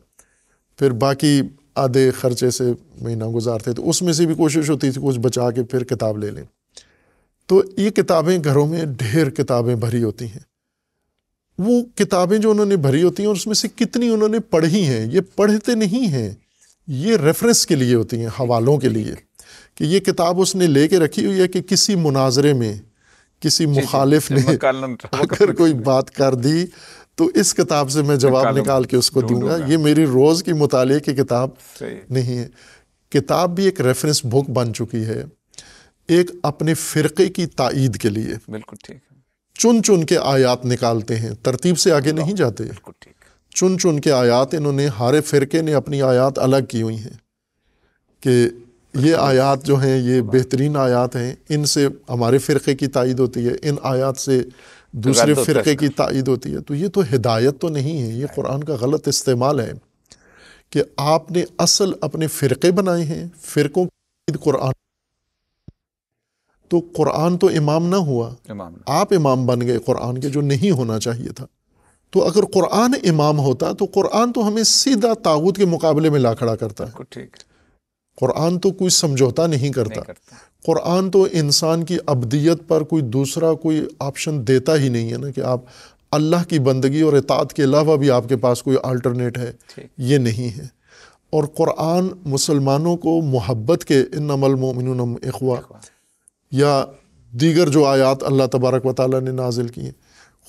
फिर बाकी आधे खर्चे से महीना गुजारते तो उसमें से भी कोशिश होती थी कुछ बचा के फिर किताब ले लें तो ये किताबें घरों में ढेर किताबें भरी होती हैं वो किताबें जो उन्होंने भरी होती हैं और उसमें से कितनी उन्होंने पढ़ी हैं ये पढ़ते नहीं हैं ये रेफरेंस के लिए होती हैं हवालों के लिए कि ये किताब उसने ले कर रखी हुई है कि किसी मुनाजरे में किसी मुखालिफ ने <laughs> अगर <laughs> कोई बात कर दी तो इस किताब से मैं जवाब निकाल के उसको दूंगा ये मेरी रोज़ की मुताले की किताब नहीं है किताब भी एक रेफरेंस बुक बन चुकी है एक अपने फ़िरके की तायद के लिए बिल्कुल ठीक चुन चुन के आयात निकालते हैं तरतीब से आगे नहीं जाते चुन चुन के आयात इन्होंने हारे फ़िरके ने अपनी आयात अलग की हुई हैं कि ये आयात जो हैं ये बेहतरीन आयात हैं इनसे हमारे फ़िरके की तायद होती है इन आयात से दूसरे फिर की तइद होती है तो ये तो हिदायत तो नहीं है ये कुरान का गलत इस्तेमाल है कि आपने असल अपने फ़िरके बनाए हैं फ़िरकों की कुरान तो कुरान तो इमाम ना हुआ इमाम ना। आप इमाम बन गए कुरान के जो नहीं होना चाहिए था तो अगर कुरान इमाम होता तो कुरान तो हमें सीधा ताबूत के मुकाबले में ला खड़ा करता है ठीक कुरान तो कोई समझौता नहीं करता। कुरान तो इंसान की अबदियत पर कोई दूसरा कोई ऑप्शन देता ही नहीं है ना कि आप अल्लाह की बंदगी और इतात के अलावा भी आपके पास कोई अल्टरनेट है ये नहीं है और कुरान मुसलमानों को मोहब्बत के इन नमल मोमिन अखवा या दीगर जो आयात अल्लाह तबारक व ताली ने नाजिल किए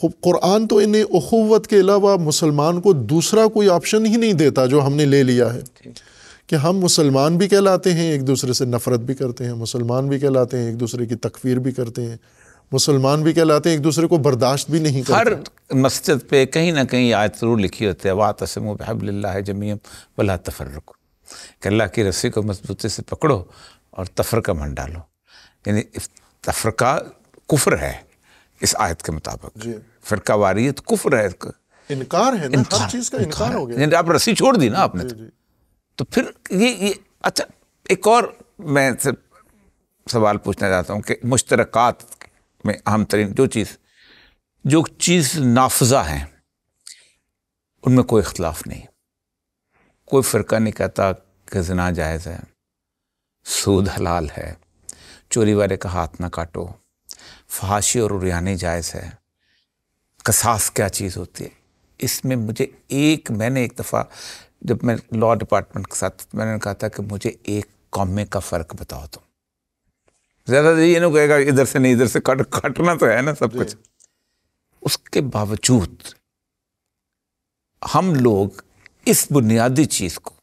खूब कुरान तो इन अखवत के अलावा मुसलमान को दूसरा कोई ऑप्शन ही नहीं देता जो हमने ले लिया है कि हम मुसलमान भी कहलाते हैं एक दूसरे से नफ़रत भी करते हैं मुसलमान भी कहलाते हैं एक दूसरे की तकफीर भी करते हैं मुसलमान भी कहलाते हैं एक दूसरे को बर्दाश्त भी नहीं करते हर मस्जिद पर कहीं ना कहीं आयत ज़रूर लिखी होती है वातसम बहबल्ला जमीम तफर रखो कल्ला की रस्सी को मजबूती से पकड़ो और तफ़र का मन डालो यानी तफरका कुफर है इस आयत के मुताबिक फ़िरका वारियत कुफर है इनकार है ना हर चीज़ का इनकार, हो गया आप रस्सी छोड़ दी ना आपने जी, तो। जी। तो फिर ये ये अच्छा एक और मैं सवाल पूछना चाहता हूँ कि मुश्तरक में अहम तरीन जो चीज़ जो चीज़ नाफजा है उनमें कोई इख्तलाफ नहीं कोई फ़िरका नहीं कहता कि जना जायज़ है सूद हलाल है चोरी वाले का हाथ ना काटो फहाशी और उरियानी जायज़ है कसास क्या चीज़ होती है इसमें मुझे एक मैंने एक दफ़ा जब मैं लॉ डिपार्टमेंट के साथ मैंने कहा था कि मुझे एक कॉमे का फ़र्क बताओ तुम ज़्यादा ये नहीं कहेगा इधर से नहीं इधर से कट कटना तो है ना सब कुछ उसके बावजूद हम लोग इस बुनियादी चीज़ को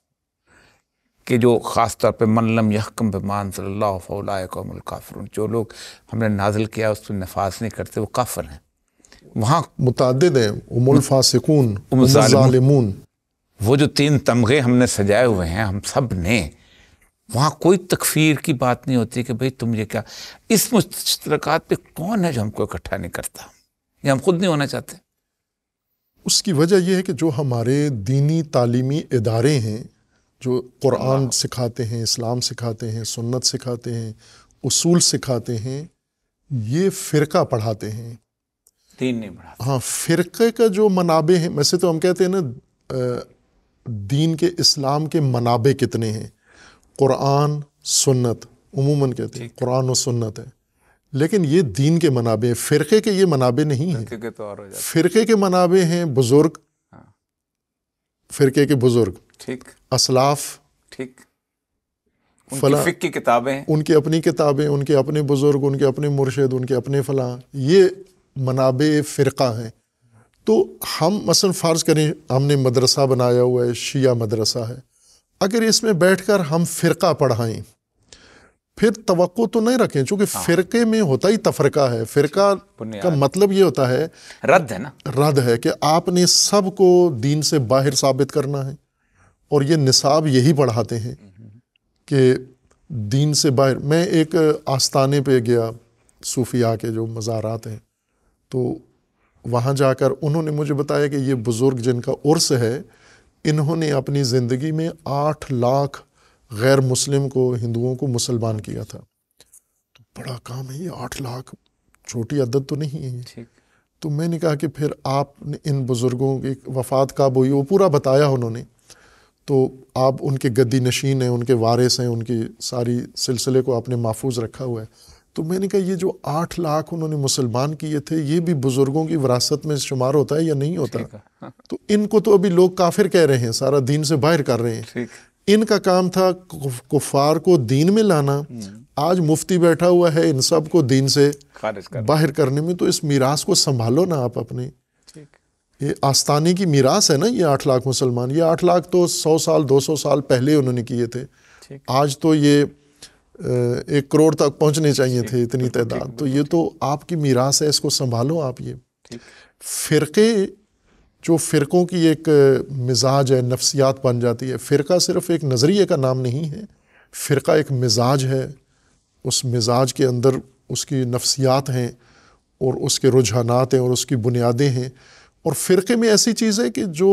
कि जो ख़ास तौर पे मनलम यकम बेमान सल्लाफ़ल काफर जो लोग हमने नाजिल किया उस पर नफाज नहीं करते वो काफर हैं वहाँ मुतद हैं वो जो तीन तमगे हमने सजाए हुए हैं हम सब ने वहाँ कोई तकफीर की बात नहीं होती कि भाई तुम ये क्या इस मुश्तरकत पे कौन है जो हमको इकट्ठा नहीं करता ये हम खुद नहीं होना चाहते उसकी वजह यह है कि जो हमारे दीनी तालीमी इदारे हैं जो कुरान सिखाते हैं इस्लाम सिखाते हैं सुन्नत सिखाते हैं उसूल सिखाते हैं ये फ़िरका पढ़ाते हैं दीन नहीं पढ़ाते हाँ फ़िरके का जो मनाबे हैं वैसे तो हम कहते हैं ना दीन के इस्लाम के मनाबे कितने हैं क़ुरान सुन्नत उमूमन कहते हैं कुरान और सुन्नत है लेकिन ये दीन के मनाबे हैं फ़िरके के ये मनाबे नहीं हैं फ़िरके तो के मनाबे हैं बुज़ुर्ग हाँ। फ़िरके के बुज़ुर्ग ठीक असलाफ ठीक फला की किताबें उनकी अपनी किताबें उनके अपने बुज़ुर्ग उनके अपने मुर्शद उनके अपने फला ये मनाबे फ़िरका हैं तो हम मसलन फ़र्ज़ करें हमने मदरसा बनाया हुआ है शिया मदरसा है अगर इसमें बैठ कर हम फ़िरका पढ़ाएँ फिर तो तो नहीं रखें चूँकि हाँ। फ़िरके में होता ही तफरका है फ़िरका का मतलब ये होता है रद्द है ना रद्द है कि आपने सब को दीन से बाहर साबित करना है और ये निसाब यही पढ़ाते हैं कि दीन से बाहर मैं एक आस्थाने पे गया सूफिया के जो मज़ारात हैं तो वहाँ जाकर उन्होंने मुझे बताया कि ये बुज़ुर्ग जिनका उर्स है इन्होंने अपनी ज़िंदगी में आठ लाख गैर मुस्लिम को हिंदुओं को मुसलमान किया था तो बड़ा काम है ये आठ लाख छोटी अदद तो नहीं है तो मैंने कहा कि फिर आपने इन बुज़ुर्गों की वफ़ात का हुई वो पूरा बताया उन्होंने तो आप उनके गद्दी नशीन हैं उनके वारिस हैं उनकी सारी सिलसिले को आपने महफूज रखा हुआ है तो मैंने कहा ये जो आठ लाख उन्होंने मुसलमान किए थे ये भी बुजुर्गों की विरासत में शुमार होता है या नहीं होता हाँ। तो इनको तो अभी लोग काफिर कह रहे हैं सारा दीन से बाहर कर रहे हैं इनका काम था कुफार को दीन में लाना हम्म। आज मुफ्ती बैठा हुआ है इन सब को दीन से बाहर करने में तो इस मीरास को संभालो ना आप अपने ये आस्थानी की मीरास है ना ये आठ लाख मुसलमान ये आठ लाख तो सौ साल दो सौ साल पहले उन्होंने किए थे आज तो ये एक करोड़ तक पहुंचने चाहिए थे इतनी तादाद तो ये तो आपकी मीरास है इसको संभालो आप ये फ़िरके जो फ़िरक़ों की एक मिजाज है नफ्सियात बन जाती है फ़िरका सिर्फ एक नज़रिए का नाम नहीं है फ़िरका एक मिजाज है उस मिजाज के अंदर उसकी नफसियात हैं और उसके रुझानात हैं और उसकी बुनियादें हैं और फ़िरके में ऐसी चीज़ है कि जो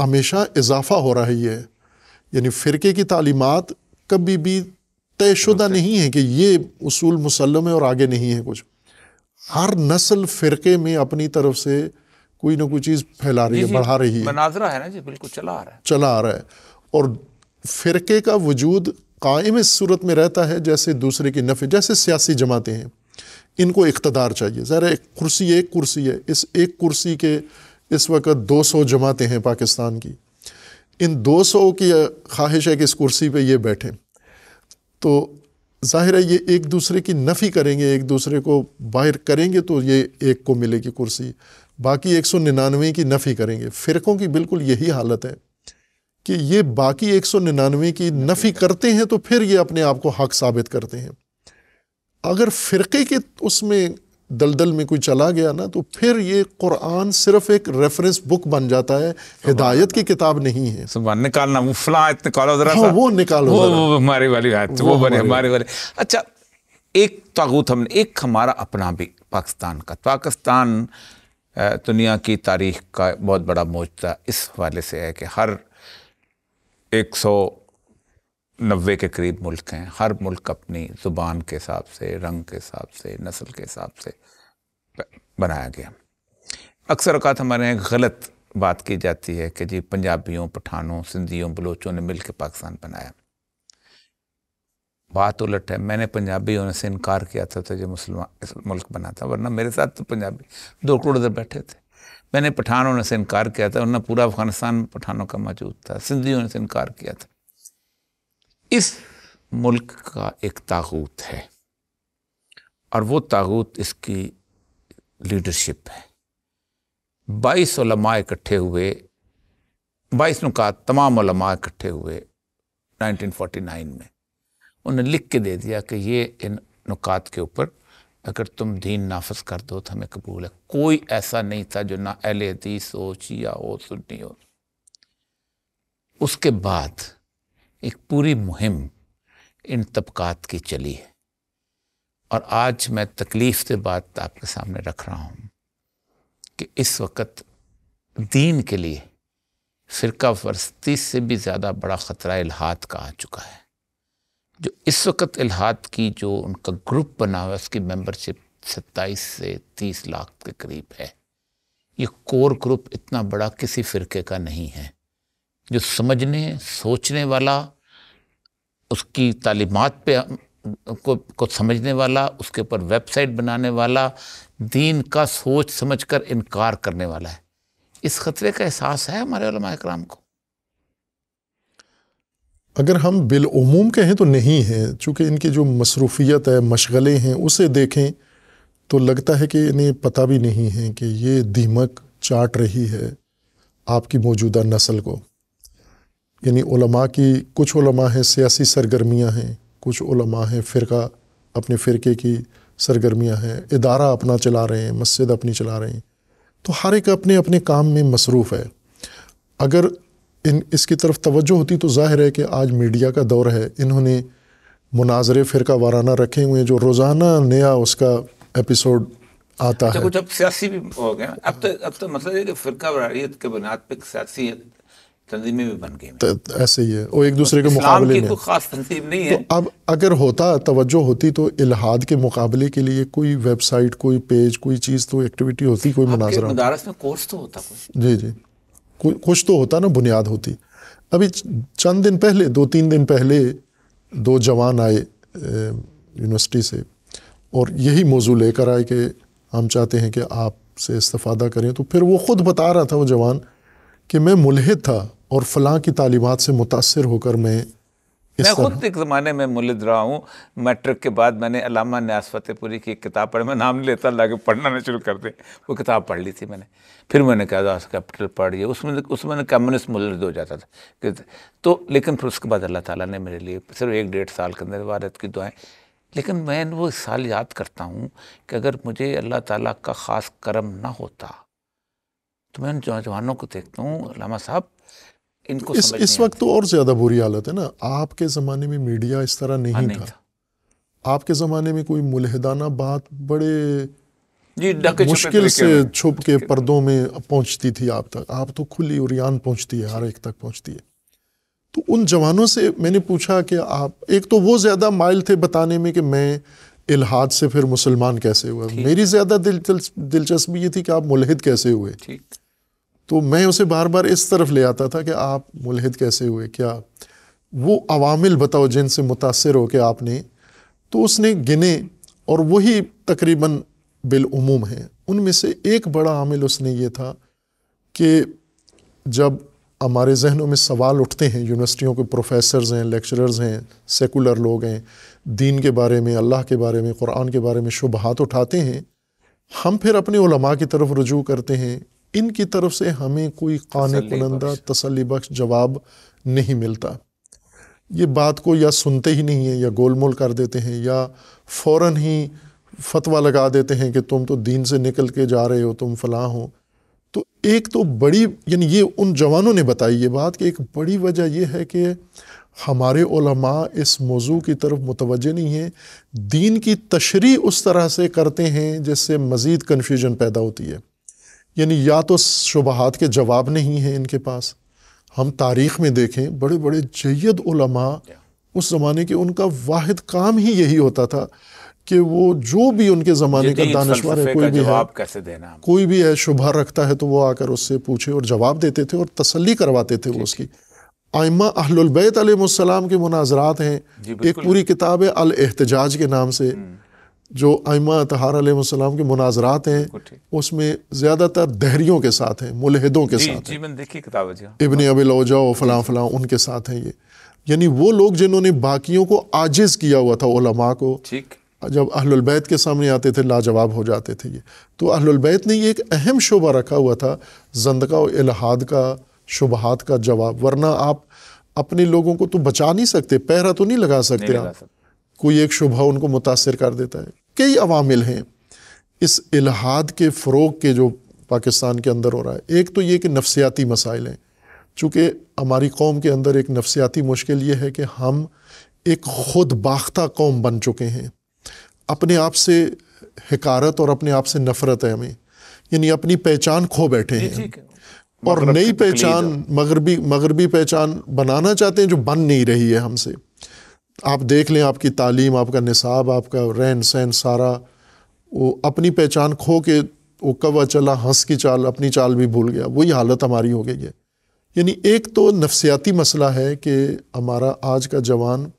हमेशा इजाफा हो रही है यानी फ़िरके की तालीमत कभी भी तयशुदा नहीं है कि ये उसूल मुसलम है और आगे नहीं है कुछ हर नस्ल फ़िरके में अपनी तरफ से कोई ना कोई चीज़ फैला रही है बढ़ा रही है मनाजरा है ना जी बिल्कुल चला आ रहा है चला आ रहा है और फ़िरके का वजूद कायम इस सूरत में रहता है जैसे दूसरे की नफ़े जैसे सियासी जमातें हैं इनको इकतदार चाहिए ज़रा एक कुर्सी एक कुर्सी है इस एक कुर्सी के इस वक्त 200 जमातें हैं पाकिस्तान की इन 200 की ख्वाहिश है कि इस कुर्सी पे ये बैठें तो ज़ाहिर है ये एक दूसरे की नफ़ी करेंगे एक दूसरे को बाहर करेंगे तो ये एक को मिलेगी कुर्सी बाकी एक सौ निन्यानवे की नफ़ी करेंगे फ़िरक़ों की बिल्कुल यही हालत है कि ये बाकी एक सौ निन्यानवे की नफ़ी करते हैं तो फिर ये अपने आप को हक साबित करते हैं अगर फ़िरक़े के उसमें दलदल में कोई चला गया ना तो फिर ये कुरान सिर्फ एक रेफरेंस बुक बन जाता है हिदायत की किताब नहीं है सुबह निकालना वो फला निकालो जरा हाँ, वो निकालो वो, वो हमारे वाली बात वो, वो बने हमारे वाले अच्छा एक तागूत हमने एक हमारा अपना भी पाकिस्तान का पाकिस्तान दुनिया की तारीख का बहुत बड़ा मोजता इस हवाले से है कि हर एक सौ नब्बे के करीब मुल्क हैं हर मुल्क अपनी ज़ुबान के हिसाब से रंग के हिसाब से नस्ल के हिसाब से बनाया गया अक्सर अवत हमारे यहाँ गलत बात की जाती है कि जी पंजाबियों पठानों सिंधियों बलोचों ने मिल के पाकिस्तान बनाया बात उलट है मैंने पंजाबी होने से इनकार किया था तो जो मुसलमान मुल्क बना था वरना मेरे साथ तो पंजाबी दो करोड़ उधर बैठे थे मैंने पठान होने से इनकार किया था वरना पूरा अफगानिस्तान पठानों का मौजूद था सिंधी होने से इनकार किया था इस मुल्क का एक तागूत है और वो तागूत इसकी लीडरशिप है बाईस लमा इकट्ठे हुए बाईस नुकात तमाम लमा इकट्ठे हुए 1949 में उन्हें लिख के दे दिया कि ये इन नुकात के ऊपर अगर तुम दीन नाफज कर दो तो हमें कबूल है कोई ऐसा नहीं था जो ना अहल हदीस हो चिया हो सुन्नी हो उसके बाद एक पूरी मुहिम इन तबकात की चली है और आज मैं तकलीफ़ से बात आपके सामने रख रहा हूँ कि इस वक्त दीन के लिए फ़िरका वर्स्ती से भी ज़्यादा बड़ा ख़तरा इलाहात का आ चुका है जो इस वक्त इलाहात की जो उनका ग्रुप बना हुआ है उसकी मेंबरशिप सत्ताईस से तीस लाख के करीब है ये कोर ग्रुप इतना बड़ा किसी फ़िरके का नहीं है जो समझने सोचने वाला उसकी तालीमत पे को को समझने वाला उसके ऊपर वेबसाइट बनाने वाला दीन का सोच समझ कर इनकार करने वाला है इस खतरे का एहसास है हमारे कराम को अगर हम बिलूम कहें तो नहीं है चूँकि इनकी जो मसरूफियत है मशगले हैं उसे देखें तो लगता है कि इन्हें पता भी नहीं है कि ये दीमक चाट रही है आपकी मौजूदा नस्ल को यानी उलमा की कुछ उलमा हैं सियासी सरगर्मियाँ हैं कुछ उलमा हैं फ़िरका अपने फ़िरके की सरगर्मियाँ हैं इदारा अपना चला रहे हैं मस्जिद अपनी चला रहे हैं तो हर एक अपने अपने काम में मसरूफ़ है अगर इन इसकी तरफ तोज्जो होती तो जाहिर है कि आज मीडिया का दौर है इन्होंने मुनाजरे फ़िरका वाराना रखे हुए हैं जो रोज़ाना नया उसका एपिसोड आता अच्छा, है कुछ अब सियासी भी हो गया अब तो अब तो मतलब है कि के बुनियाद पर सियासी तंजीमें भी बन गई ऐसे ही है और एक दूसरे के मुकाबले में खास तंजीम नहीं है तो अब अगर होता तवज्जो होती तो इलाहाद के मुकाबले के लिए कोई वेबसाइट कोई पेज कोई चीज़ तो एक्टिविटी होती कोई मुनाजरा मदारस में कोर्स तो होता कुछ जी जी कुछ तो होता ना बुनियाद होती अभी चंद दिन पहले दो तीन दिन पहले दो जवान आए यूनिवर्सिटी से और यही मौजू लेकर आए कि हम चाहते हैं कि आप से इस्ता करें तो फिर वो ख़ुद बता रहा था वो जवान कि मैं मुलहिद था और फलां की तालीबात से मुतासर होकर मैं मैं खुद एक ज़माने में मुलिद रहा हूँ मैट्रिक के बाद मैंने अलामा न्यास फ़तेहपुरी की एक किताब पढ़ी मैं नाम लेता के पढ़ना नहीं शुरू कर दे वो किताब पढ़ ली थी मैंने फिर मैंने कहा दास कैपिटल पढ़ लिया उसमें उसमें कम्युनिस्ट मुलिद हो जाता था तो लेकिन फिर उसके बाद अल्लाह ताली ने मेरे लिए सिर्फ एक डेढ़ साल के अंदर वारत की दुआएँ लेकिन मैं वो साल याद करता हूँ कि अगर मुझे अल्लाह ताली का ख़ास करम ना होता तो मैं उन नौजवानों को देखता हूँ लामा साहब इनको इस, इस वक्त तो और ज्यादा बुरी हालत है ना आपके ज़माने में मीडिया इस तरह हाँ, नहीं, था।, आपके ज़माने में कोई मुलहदाना बात बड़े जी मुश्किल से छुप के पर्दों में पहुंचती थी आप तक आप तो खुली उरियान पहुंचती है हर एक तक पहुंचती है तो उन जवानों से मैंने पूछा कि आप एक तो वो ज़्यादा माइल थे बताने में कि मैं इलाहाद से फिर मुसलमान कैसे हुआ मेरी ज़्यादा दिलचस्पी ये थी कि आप मुलहिद कैसे हुए तो मैं उसे बार बार इस तरफ ले आता था कि आप मुलहद कैसे हुए क्या वो अवामिल बताओ जिनसे मुतासर हो के आपने तो उसने गिने और वही तकरीबन बिलूम हैं उनमें से एक बड़ा आमिल उसने ये था कि जब हमारे जहनों में सवाल उठते हैं यूनिवर्सिटियों के प्रोफेसर हैं लेक्चरर्स हैं सेकुलर लोग हैं दीन के बारे में अल्लाह के बारे में कुरान के बारे में शुबहत उठाते हैं हम फिर अपने की तरफ रजू करते हैं इनकी तरफ से हमें कोई कान कुनंदा तसली बख्श जवाब नहीं मिलता ये बात को या सुनते ही नहीं हैं या गोल मोल कर देते हैं या फ़ौर ही फतवा लगा देते हैं कि तुम तो दीन से निकल के जा रहे हो तुम फलाँ हो तो एक तो बड़ी यानी ये उन जवानों ने बताई ये बात कि एक बड़ी वजह यह है कि हमारे ओलमा इस मौजू की तरफ मुतव नहीं है दीन की तशरी उस तरह से करते हैं जिससे मज़ीद कन्फ्यूजन पैदा होती है यानी या तो शुबहत के जवाब नहीं हैं इनके पास हम तारीख़ में देखें बड़े बड़े जैद उस ज़माने के उनका वाहिद काम ही यही होता था कि वो जो भी उनके ज़माने का दानश्वर है कोई भी है कैसे देना कोई भी है शुभा रखता है तो वो आकर उससे पूछे और जवाब देते थे और तसली करवाते थे वो उसकी आयमा अहलबैत आलम के मुनाजरात हैं एक पूरी किताब है अल एहतजाज के नाम से हम्म। जो आयमा तहार के मुनाजरात हैं उसमें ज़्यादातर दहरियों के साथ हैं मुलहदों के साथ इबन अबिल और फ़लाँ फ़लाँ उनके साथ हैं ये यानी वो लोग जिन्होंने बाकियों को आजिज़ किया हुआ था ओलमा को जब अहलबैत के सामने आते थे लाजवाब हो जाते थे ये तो अहलबैत ने ये एक अहम शोबा रखा हुआ था जंदगा और इलाहाद का शुबहात का जवाब वरना आप अपने लोगों को तो बचा नहीं सकते पहरा तो नहीं लगा सकते आप लगा सकते। कोई एक शुभा उनको मुतासर कर देता है कई अवामिल हैं इस इलाहाद के फ़रोग के जो पाकिस्तान के अंदर हो रहा है एक तो ये कि नफसियाती मसाइल हैं चूँकि हमारी कौम के अंदर एक नफसियाती मुश्किल ये है कि हम एक खुद बाख्ता कौम बन चुके हैं अपने आप से हकारत और अपने आप से नफ़रत है हमें यानी अपनी पहचान खो बैठे हैं और नई पहचान मगरबी मगरबी पहचान बनाना चाहते हैं जो बन नहीं रही है हमसे आप देख लें आपकी तालीम आपका निसाब आपका रहन सहन सारा वो अपनी पहचान खो के वो कवा चला हंस की चाल अपनी चाल भी भूल गया वही हालत हमारी हो गई है यानी एक तो नफसियाती मसला है कि हमारा आज का जवान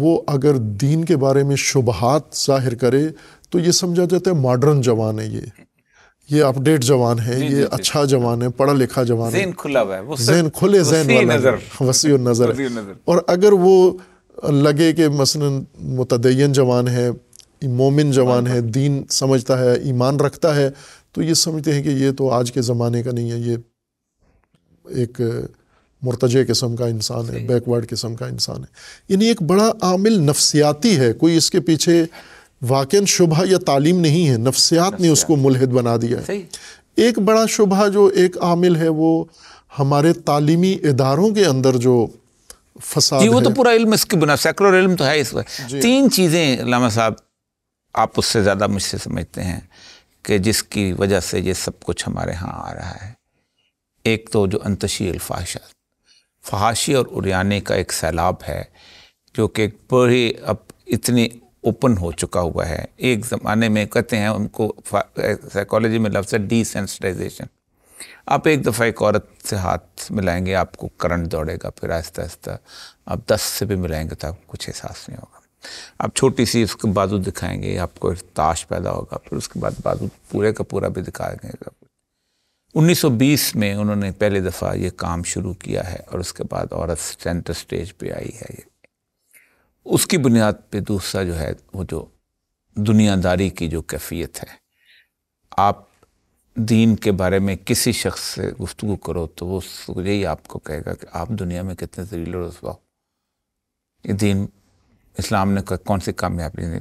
वो अगर दीन के बारे में शुबहत जाहिर करे तो ये समझा जाता है मॉडर्न जवान है ये ये अपडेट जवान है ये अच्छा जवान है पढ़ा लिखा जवान है खुला हुआ है जहन खुले वसी वाला वसी नज़र और अगर वो लगे कि मसलन मतदीन जवान है मोमिन जवान है दीन समझता है ईमान रखता है तो ये समझते हैं कि ये तो आज के ज़माने का नहीं है ये एक मुर्तजे किस्म का इंसान है बैकवर्ड किस्म का इंसान है यानी एक बड़ा आमिल नफसियाती है कोई इसके पीछे वाक़ शुबा या तालीम नहीं है नफसियात ने उसको मुलहद बना दिया है एक बड़ा शुबा जो एक आमिल है वो हमारे तालीमी इदारों के अंदर जो फसाद जी वो तो पूरा इल्म इसके बना सैकड़ों इल्म तो है इस वक्त तीन चीज़ें लामा साहब आप उससे ज़्यादा मुझसे समझते हैं कि जिसकी वजह से ये सब कुछ हमारे यहाँ आ रहा है एक तो जो अंतशी अल्फाशा फहाशी और उरियाने का एक सैलाब है जो कि बड़ी अब इतनी ओपन हो चुका हुआ है एक ज़माने में कहते हैं उनको साइकोलॉजी में लफ्ज़ है डिसेंसटाइजेशन आप एक दफ़ा एक औरत से हाथ मिलाएंगे आपको करंट दौड़ेगा फिर आहिस्ता आहिस्ता आप दस से भी मिलाएंगे तो आपको कुछ एहसास नहीं होगा आप छोटी सी उसके बाजू दिखाएंगे आपको ताश पैदा होगा फिर उसके बाद बाजू पूरे का पूरा भी दिखाएंगे 1920 में उन्होंने पहली दफ़ा ये काम शुरू किया है और उसके बाद औरत सेंटर स्टेज पे आई है ये उसकी बुनियाद पे दूसरा जो है वो जो दुनियादारी की जो कैफियत है आप दीन के बारे में किसी शख्स से गुफ्तु करो तो वो यही आपको कहेगा कि आप दुनिया में कितने जरील रसवा हो ये दीन इस्लाम ने कौन सी कामयाबी नहीं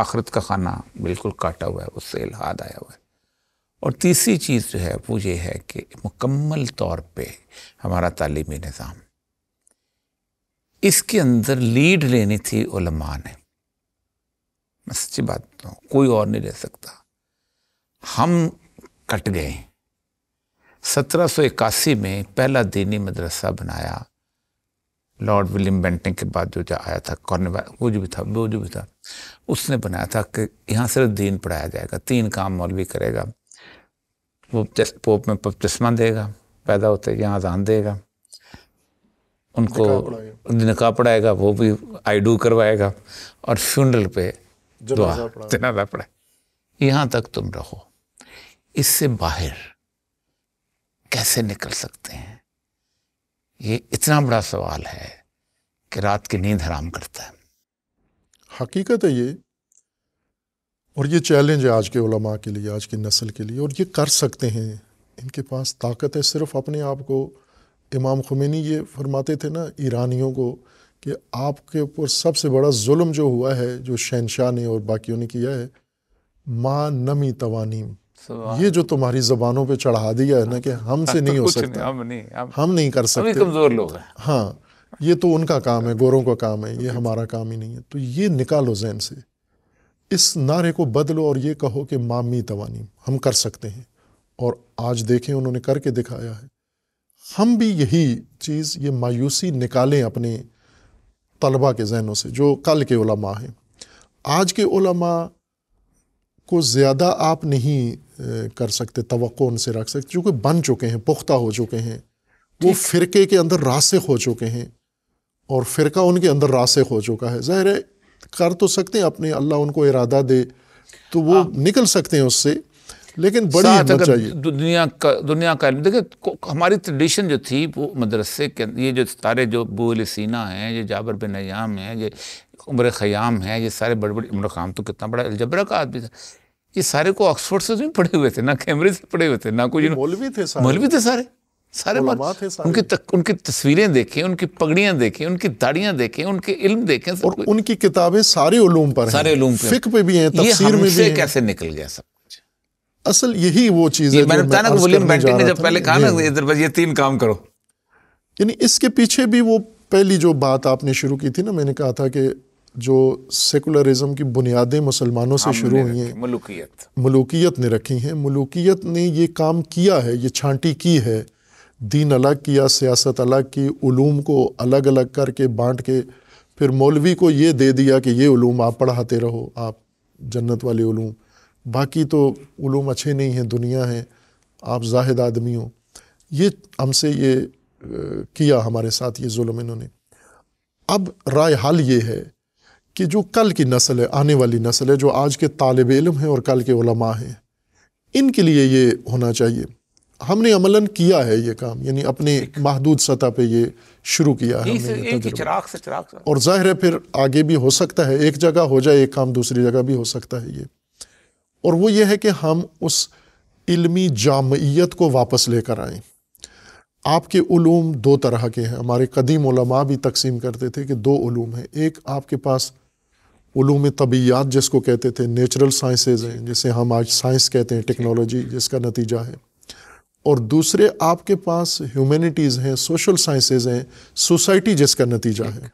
आखरत का खाना बिल्कुल काटा हुआ है उससे इलाहाद आया हुआ है और तीसरी चीज़ जो है वो ये है कि मुकम्मल तौर पे हमारा तालीमी निज़ाम इसके अंदर लीड लेनी थी उलमा ने मैं सच्ची बात तो कोई और नहीं ले सकता हम कट गए सत्रह में पहला दीनी मदरसा बनाया लॉर्ड विलियम बेंटिंग के बाद जो जो आया था कॉर्नेवा वो जो भी था वो जो भी था उसने बनाया था कि यहाँ सिर्फ दीन पढ़ाया जाएगा तीन काम मौलवी करेगा वो पोप में चश्मा देगा पैदा होते यहाँ आजान देगा उनको निकाह पढ़ाएगा वो भी आई डू करवाएगा और फ्यूनरल पे दुआ पढ़ाए यहाँ तक तुम रहो इससे बाहर कैसे निकल सकते हैं ये इतना बड़ा सवाल है कि रात की नींद हराम करता है हकीकत है ये और ये चैलेंज है आज के उलमा के लिए आज की नस्ल के लिए और ये कर सकते हैं इनके पास ताकत है सिर्फ अपने आप को इमाम खुमैनी ये फरमाते थे ना ईरानियों को कि आपके ऊपर सबसे बड़ा जुल्म जो हुआ है जो शहनशाह ने और बाकियों ने किया है माँ नमी तवानीम ये जो तुम्हारी जबानों पे चढ़ा दिया है ना कि हाँ, हमसे हाँ, तो नहीं हो सकता हम नहीं हम, हम नहीं कर सकते कमजोर लोग हैं हाँ ये तो उनका काम है गोरों का काम है ये हमारा काम ही नहीं है तो ये निकालो जहन से इस नारे को बदलो और ये कहो कि मामी तवानी हम कर सकते हैं और आज देखें उन्होंने करके दिखाया है हम भी यही चीज़ ये मायूसी निकालें अपने तलबा के जहनों से जो कल के उलमा हैं आज के उलमा को ज़्यादा आप नहीं कर सकते तो उनसे रख सकते जो कि बन चुके हैं पुख्ता हो चुके हैं वो फ़िरके के अंदर रासिक हो चुके हैं और फ़िरका उनके अंदर रासिक हो चुका है ज़ाहिर है कर तो सकते हैं अपने अल्लाह उनको इरादा दे तो वो हाँ। निकल सकते हैं उससे लेकिन बड़ी चाहिए दुनिया का दुनिया का देखिए हमारी ट्रेडिशन जो थी वो मदरसे के ये जो सारे जो बोल सीना हैं ये जाबर बिन नयाम हैं ये उम्र ख़याम हैं ये सारे बड़े बड़े उम्र खाम तो कितना बड़ा अलजबरा का आदमी था ये सारे को ऑक्सफोर्ड से भी तो पढ़े हुए थे ना कैम्ब्रिज से पढ़े हुए थे ना कुछ मौलवी थे सारे मौलवी थे सारे सारे सारे। उनकी तक, उनकी तस्वीरें देखें उनकी पगड़ियां देखें उनकी दाढ़ियां देखें उनके इल्म देखें और उनकी किताबें सारे उलूम पर सारे उलूम पे फिक पे भी हैं तफसीर में भी हैं कैसे निकल गया सब असल यही वो चीज है मैंने बताया ना विलियम बेंटिंग ने जब पहले कहा ना इधर बस ये तीन काम करो यानी इसके पीछे भी वो पहली जो बात आपने शुरू की थी ना मैंने कहा था कि जो सेकुलरिज्म की बुनियादें मुसलमानों से हाँ, शुरू हुई हैं मलूकियत मलूकियत ने रखी हैं मलूकियत ने ये काम किया है ये छांटी की है दीन अलग किया सियासत अलग की ूम को अलग अलग करके बांट के फिर मौलवी को ये दे दिया कि ये उलूम आप पढ़ाते रहो आप जन्नत वाले ूम बाकी तो ूम अच्छे नहीं हैं दुनिया हैं आप जाहिद आदमी हो ये हमसे ये किया हमारे साथ ये जुल्म इन्होंने अब राय हाल ये है कि जो कल की नस्ल है आने वाली नस्ल है जो आज के तालब इलम हैं और कल के उलमा हैं इनके लिए ये होना चाहिए हमने अमलन किया है ये काम यानी अपने महदूद सतह पे ये शुरू किया है हमने एक चिराग से चिराग से। और ज़ाहिर है फिर आगे भी हो सकता है एक जगह हो जाए एक काम दूसरी जगह भी हो सकता है ये और वो ये है कि हम उस इल्मी जामियत को वापस लेकर आएँ आपके ूम दो तरह के हैं हमारे कदीम भी तकसीम करते थे कि दो ूम हैं एक आपके पास ूम तबीयात जिसको कहते थे नेचुरल साइंसेज हैं जिसे हम आज साइंस कहते हैं टेक्नोलॉजी जिसका नतीजा है और दूसरे आपके पास ह्यूमैनिटीज़ हैं सोशल साइंसेज हैं सोसाइटी जिसका नतीजा है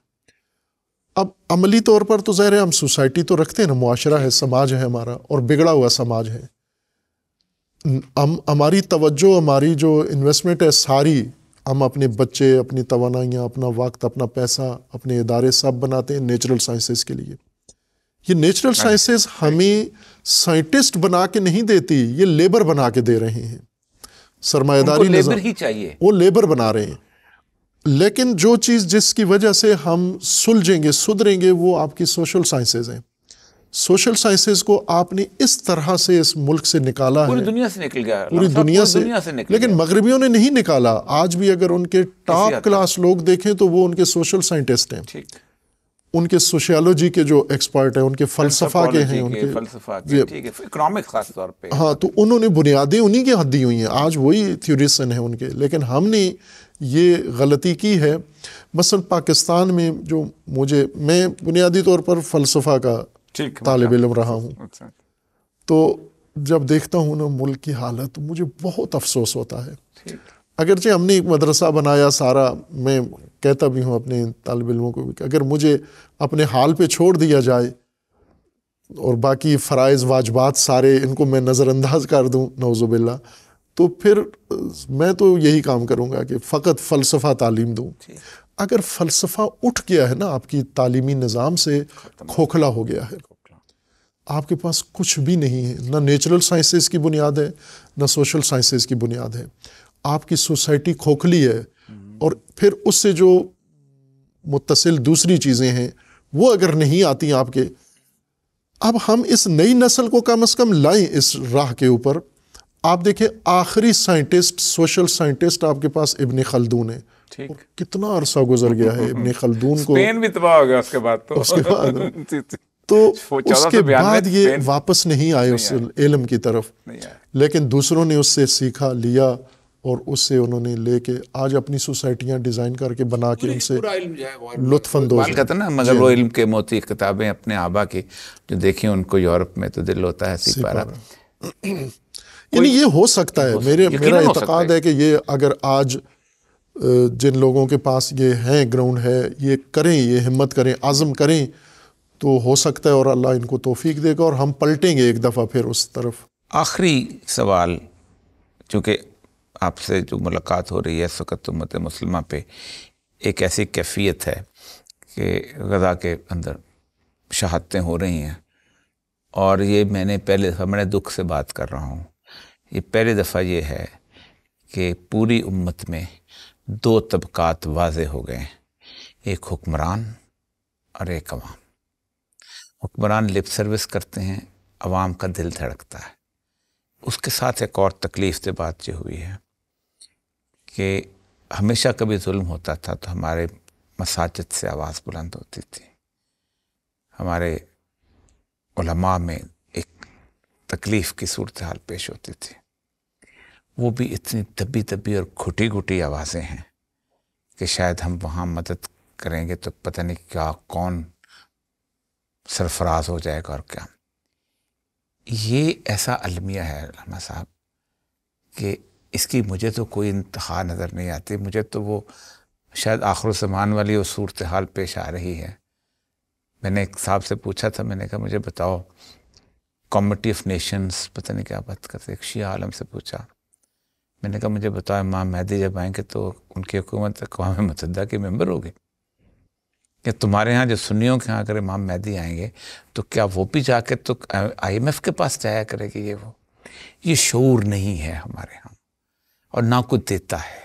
अब अमली तौर पर तो ज़ाहिर है हम सोसाइटी तो रखते हैं ना मुआरा है समाज है हमारा और बिगड़ा हुआ समाज है हम हमारी तोज्जो हमारी जो इन्वेस्टमेंट है सारी हम अपने बच्चे अपनी तोानाइयाँ अपना वक्त अपना पैसा अपने इदारे सब बनाते हैं नेचुरल साइंसेज के लिए ये नेचुरल साइंसेस हमें साइंटिस्ट बना के नहीं देती ये लेबर बना के दे रहे हैं सरमाएदारी लेबर ही चाहिए वो लेबर बना रहे हैं लेकिन जो चीज़ जिसकी वजह से हम सुलझेंगे सुधरेंगे वो आपकी सोशल साइंसेज हैं सोशल साइंसेज को आपने इस तरह से इस मुल्क से निकाला पूरी दुनिया से निकल गया पूरी दुनिया से, दुनिया से निकल लेकिन मगरबियों ने नहीं निकाला आज भी अगर उनके टॉप क्लास लोग देखें तो वो उनके सोशल साइंटिस्ट हैं उनके सोशियोलॉजी के जो एक्सपर्ट हैं उनके फलसफा के हैं उनके फलसफा खास तौर पे हाँ तो उन्होंने बुनियादी उन्हीं के हद दी हुई हैं आज वही थ्योरिसन है उनके लेकिन हमने ये गलती की है मसल पाकिस्तान में जो मुझे मैं बुनियादी तौर पर फलसफा का तालब इलम रहा हूँ अच्छा। तो जब देखता हूँ ना मुल्क की हालत मुझे बहुत अफसोस होता है अगरचे हमने एक मदरसा बनाया सारा मैं कहता भी हूँ अपने तालब इलमों को भी अगर मुझे अपने हाल पे छोड़ दिया जाए और बाकी फ़रज़ वाजबात सारे इनको मैं नज़रअंदाज कर दूँ नवजुबिल्ला तो फिर मैं तो यही काम करूँगा कि फ़कत फ़लसफ़ा तालीम दूँ अगर फ़लसफ़ा उठ गया है ना आपकी तालीमी निज़ाम से खोखला हो गया है आपके पास कुछ भी नहीं है ना नेचुरल साइंसेस की बुनियाद है ना सोशल साइंसेस की बुनियाद है आपकी सोसाइटी खोखली है और फिर उससे जो मुतसिल दूसरी चीज़ें हैं वो अगर नहीं आती आपके अब हम इस नई नस्ल को कम अज़ कम लाएं इस राह के ऊपर आप देखिए आखिरी साइंटिस्ट सोशल साइंटिस्ट आपके पास इबन खलदून है कितना अरसा गुजर गया है इबन खलदून को भी तबाह हो गया उसके बाद तो उसके बाद <laughs> तो उसके बाद ये वापस नहीं आए उस इल्म की तरफ लेकिन दूसरों ने उससे सीखा लिया और उससे उन्होंने लेके आज अपनी सोसाइटियाँ डिज़ाइन करके बना के उनसे लुत्फानंदोज कहते ना मगर वो इल्म के मोती किताबें अपने आबा की जो देखी उनको यूरोप में तो दिल होता है सिपारा यानी ये हो सकता है मेरे मेरा इतकाद है कि ये अगर आज जिन लोगों के पास ये है ग्राउंड है ये करें ये हिम्मत करें आज़म करें तो हो सकता है और अल्लाह इनको तोफीक देगा और हम पलटेंगे एक दफ़ा फिर उस तरफ आखिरी सवाल चूँकि आपसे जो मुलाकात हो रही है इस वक्त उम्मत मुसलमा पे एक ऐसी कैफियत है कि गज़ा के अंदर शहादतें हो रही हैं और ये मैंने पहले दफ़ा मैंने दुख से बात कर रहा हूँ ये पहली दफ़ा ये है कि पूरी उम्मत में दो तबक़ात वाज हो गए हैं एक हुक्मरान और एक अवाम हुक्मरान लिप सर्विस करते हैं अवाम का दिल धड़कता है उसके साथ एक और तकलीफ़ से बात जो हुई है कि हमेशा कभी जुल्म होता था तो हमारे मसाजिद से आवाज़ बुलंद होती थी हमारे उलमा में एक तकलीफ़ की सूरत हाल पेश होती थी वो भी इतनी दबी दबी और घुटी घुटी आवाज़ें हैं कि शायद हम वहाँ मदद करेंगे तो पता नहीं क्या कौन सरफराज हो जाएगा और क्या ये ऐसा अलमिया है साहब कि इसकी मुझे तो कोई इंतहा नज़र नहीं आती मुझे तो वो शायद आखिर समान वाली वो सूरत हाल पेश आ रही है मैंने एक साहब से पूछा था मैंने कहा मुझे बताओ कॉमिटी ऑफ नेशंस पता नहीं क्या बात करते एक शिया आलम से पूछा मैंने कहा मुझे बताओ इमाम मेहदी जब आएंगे तो उनकी हुकूमत अकवा मतदा के मेम्बर हो गए कि तुम्हारे यहाँ जो सुनियों के यहाँ अगर इमाम मेहदी आएंगे तो क्या वो भी जाके तो आई के पास जाया करेगी ये वो ये शूर नहीं है हमारे यहाँ और ना कुछ देता है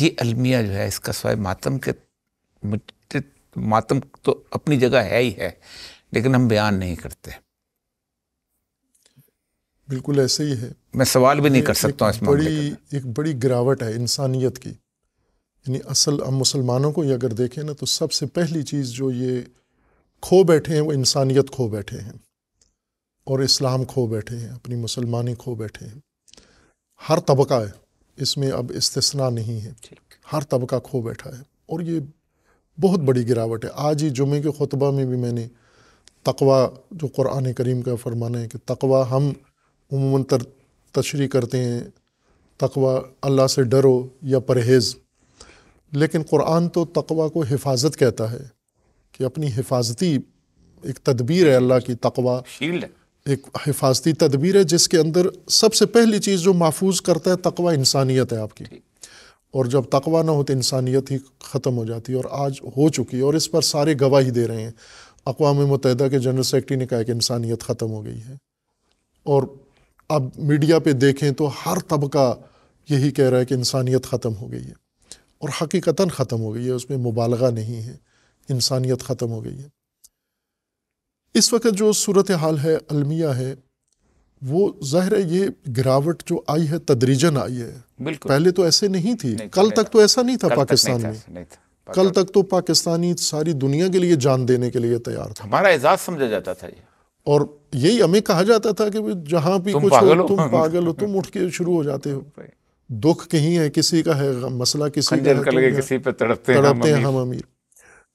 ये अलमिया जो है इसका स्वयं मातम के मातम तो अपनी जगह है ही है लेकिन हम बयान नहीं करते बिल्कुल ऐसे ही है मैं सवाल भी नहीं कर सकता इसमें बड़ी एक बड़ी गिरावट है इंसानियत की यानी असल हम मुसलमानों को ये अगर देखें ना तो सबसे पहली चीज़ जो ये खो बैठे हैं वो इंसानियत खो बैठे हैं और इस्लाम खो बैठे हैं अपनी मुसलमानी खो बैठे हैं हर तबका है इसमें अब इस्तना नहीं है हर तबका खो बैठा है और ये बहुत बड़ी गिरावट है आज ही जुमे के खुतबा में भी मैंने तकवा जो कुरान करीम का फरमाना है कि तकवा हम उमूमा तर तशरी करते हैं तकवा अल्लाह से डरो या परहेज़ लेकिन कुरान तो तकवा को हिफाजत कहता है कि अपनी हिफाजती एक तदबीर है अल्लाह की तकवा एक हिफाजती तदबीर है जिसके अंदर सबसे पहली चीज़ जो महफूज करता है तकवा इंसानियत है आपकी और जब तकवा ना हो तो इंसानियत ही ख़त्म हो जाती है और आज हो चुकी है और इस पर सारे गवाही दे रहे हैं अकवा मुतहदा के जनरल सेक्रेटरी ने कहा कि इंसानियत ख़त्म हो गई है और अब मीडिया पर देखें तो हर तबका यही कह रहा है कि इंसानियत ख़त्म हो गई है और हकीकता ख़त्म हो गई है उसमें मुबालगा नहीं है इंसानियत ख़त्म हो गई है इस वक्त जो सूरत हाल है अलमिया है वो ज़ाहिर है ये गिरावट जो आई है तदरीजन आई है पहले तो ऐसे नहीं थी नहीं कल तक तो ऐसा नहीं था पाकिस्तान में कल तक तो पाकिस्तानी सारी दुनिया के लिए जान देने के लिए तैयार था हमारा एजाज समझा जाता था और यही हमें कहा जाता था कि जहां भी कुछ हो तुम पागल हो तुम उठ के शुरू हो जाते हो <laughs> दुख कहीं है किसी का है मसला किसी का किसी पे तड़पते हैं हम अमीर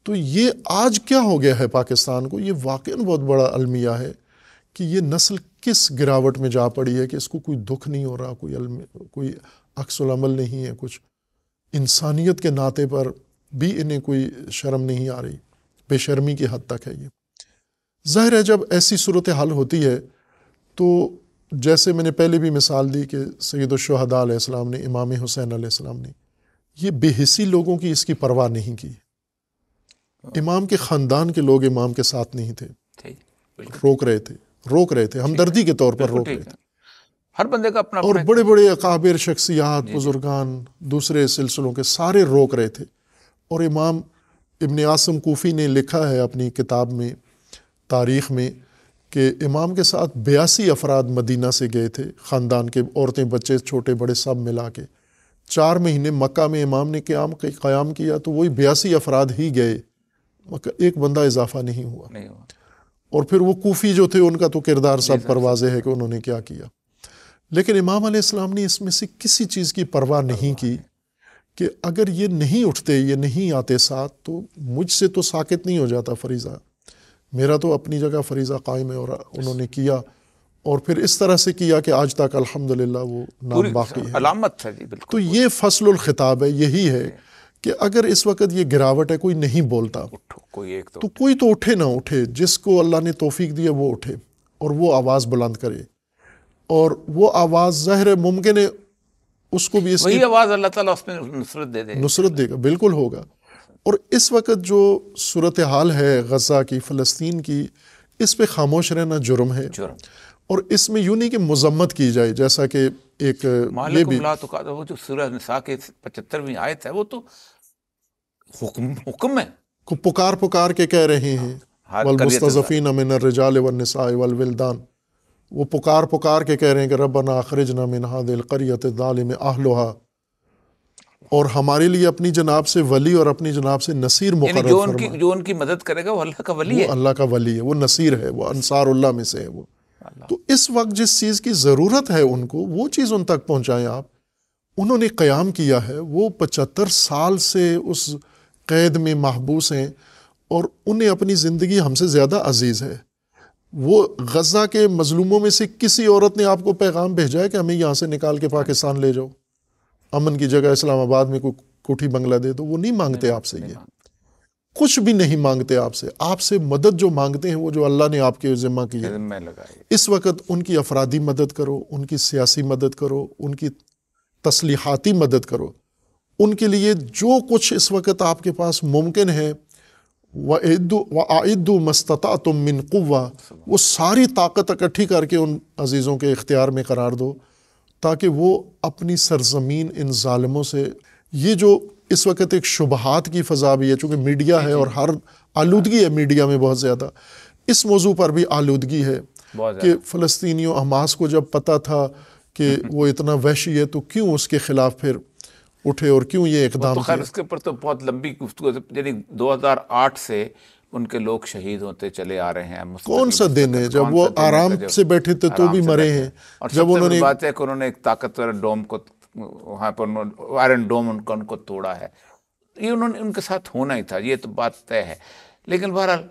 तो ये आज क्या हो गया है पाकिस्तान को ये वाक़ बहुत बड़ा अलमिया है कि ये नस्ल किस गिरावट में जा पड़ी है कि इसको कोई दुख नहीं हो रहा कोई कोई अक्सलमल नहीं है कुछ इंसानियत के नाते पर भी इन्हें कोई शर्म नहीं आ रही बेशर्मी की हद तक है ये ज़ाहिर है जब ऐसी सूरत हाल होती है तो जैसे मैंने पहले भी मिसाल दी कि सैदुलशहदा ने इमाम हुसैन ने ये बेहसी लोगों की इसकी परवाह नहीं की इमाम के ख़ानदान के लोग इमाम के साथ नहीं थे रोक रहे थे रोक रहे थे हमदर्दी के तौर पर रोक रहे थे हर बंदे का अपना और बड़े बड़े अकाबिर शख्सियात बुजुर्गान दूसरे सिलसिलों के सारे रोक रहे थे और इमाम इबन आसम कोफ़ी ने लिखा है अपनी किताब में तारीख़ में कि इमाम के साथ बयासी अफराद मदीना से गए थे ख़ानदान के औरतें बच्चे छोटे बड़े सब मिला के चार महीने मक्का में इमाम ने क्याम क़याम किया तो वही बयासी अफराद ही गए एक बंदा इजाफा नहीं हुआ और फिर वो कूफी जो थे उनका तो किरदार सब परवाजे है कि उन्होंने क्या किया लेकिन इमाम इस्लाम ने इसमें से किसी चीज़ की परवाह नहीं की कि अगर ये नहीं उठते ये नहीं आते साथ तो मुझसे तो साकित नहीं हो जाता फरीज़ा मेरा तो अपनी जगह फरीज़ा कायम है और उन्होंने किया और फिर इस तरह से किया कि आज तक अल्हम्दुलिल्लाह वो नाम बाकी है तो ये फसलखिताब है यही है कि अगर इस वक्त ये गिरावट है कोई नहीं बोलता उठो कोई एक तो, तो कोई तो उठे ना उठे जिसको अल्लाह ने तोफीक दिया वो उठे और वो आवाज़ बुलंद करे और वो आवाज़ ज़ाहिर है मुमकिन है उसको भी इसकी आवाज़ अल्लाह ताला उसमें नुसरत दे दे नुसरत देगा बिल्कुल होगा और इस वक्त जो सूरत हाल है गज़ा की फ़लस्तीन की इस पर खामोश रहना जुर्म है जुर्म और इसमें यूं नहीं कि मजम्मत की जाए जैसा कि एक ये भी तो वो जो सूरह निसा के पचहत्तरवीं आयत है वो तो हुक्म हुक्म है को पुकार पुकार के कह रहे हैं हाँ, हाँ, वलमुस्तफ़ीन तो वो पुकार पुकार के कह रहे हैं कि रब ना अखरज ना मिन हादिल करियत दालिम आहलोहा और हमारे लिए अपनी जनाब से वली और अपनी जनाब से नसीर मुकर जो उनकी जो उनकी मदद करेगा वो अल्लाह का वली है अल्लाह का वली है वो नसीर है वो अनसारुल्लाह में से है वो तो इस वक्त जिस चीज़ की ज़रूरत है उनको वो चीज़ उन तक पहुँचाएँ आप उन्होंने क़्याम किया है वो पचहत्तर साल से उस कैद में महबूस हैं और उन्हें अपनी ज़िंदगी हमसे ज़्यादा अजीज़ है वो गज़ा के मजलूमों में से किसी औरत ने आपको पैगाम भेजा है कि हमें यहाँ से निकाल के पाकिस्तान ले जाओ अमन की जगह इस्लामाबाद में कोई कोठी बंगला दे दो तो वो नहीं मांगते आपसे ये कुछ भी नहीं मांगते आपसे आपसे मदद जो मांगते हैं वो जो अल्लाह ने आपके ज़िम्मा की है इस वक्त उनकी अफराधी मदद करो उनकी सियासी मदद करो उनकी तसलीहती मदद करो उनके लिए जो कुछ इस वक्त आपके पास मुमकिन है व व मस्तता तुम मिन कुवा वो सारी ताकत इकट्ठी करके उन अजीज़ों के इख्तियार में करार दो ताकि वो अपनी सरजमीन इन ालमों से ये जो इस वक्त एक शुबहत की फ़जा भी है चूँकि मीडिया है और हर आलूदगी है मीडिया में बहुत ज़्यादा इस मौजू पर भी आलूदगी है कि फ़लस्तनी हमास को जब पता था कि <laughs> वो इतना वैशी है तो क्यों उसके ख़िलाफ़ फिर उठे और क्यों ये इकदाम तो खैर उसके ऊपर तो बहुत लंबी गुफ्तु यानी 2008 से उनके लोग शहीद होते चले आ रहे हैं कौन सा दिन है जब वो आराम से बैठे थे तो भी मरे हैं और जब उन्होंने बात है कि उन्होंने एक ताकतवर डोम को वहाँ पर आयरन डोम उनका उनको तोड़ा है ये उन्होंने उनके साथ होना ही था ये तो बात तय है लेकिन बहरहाल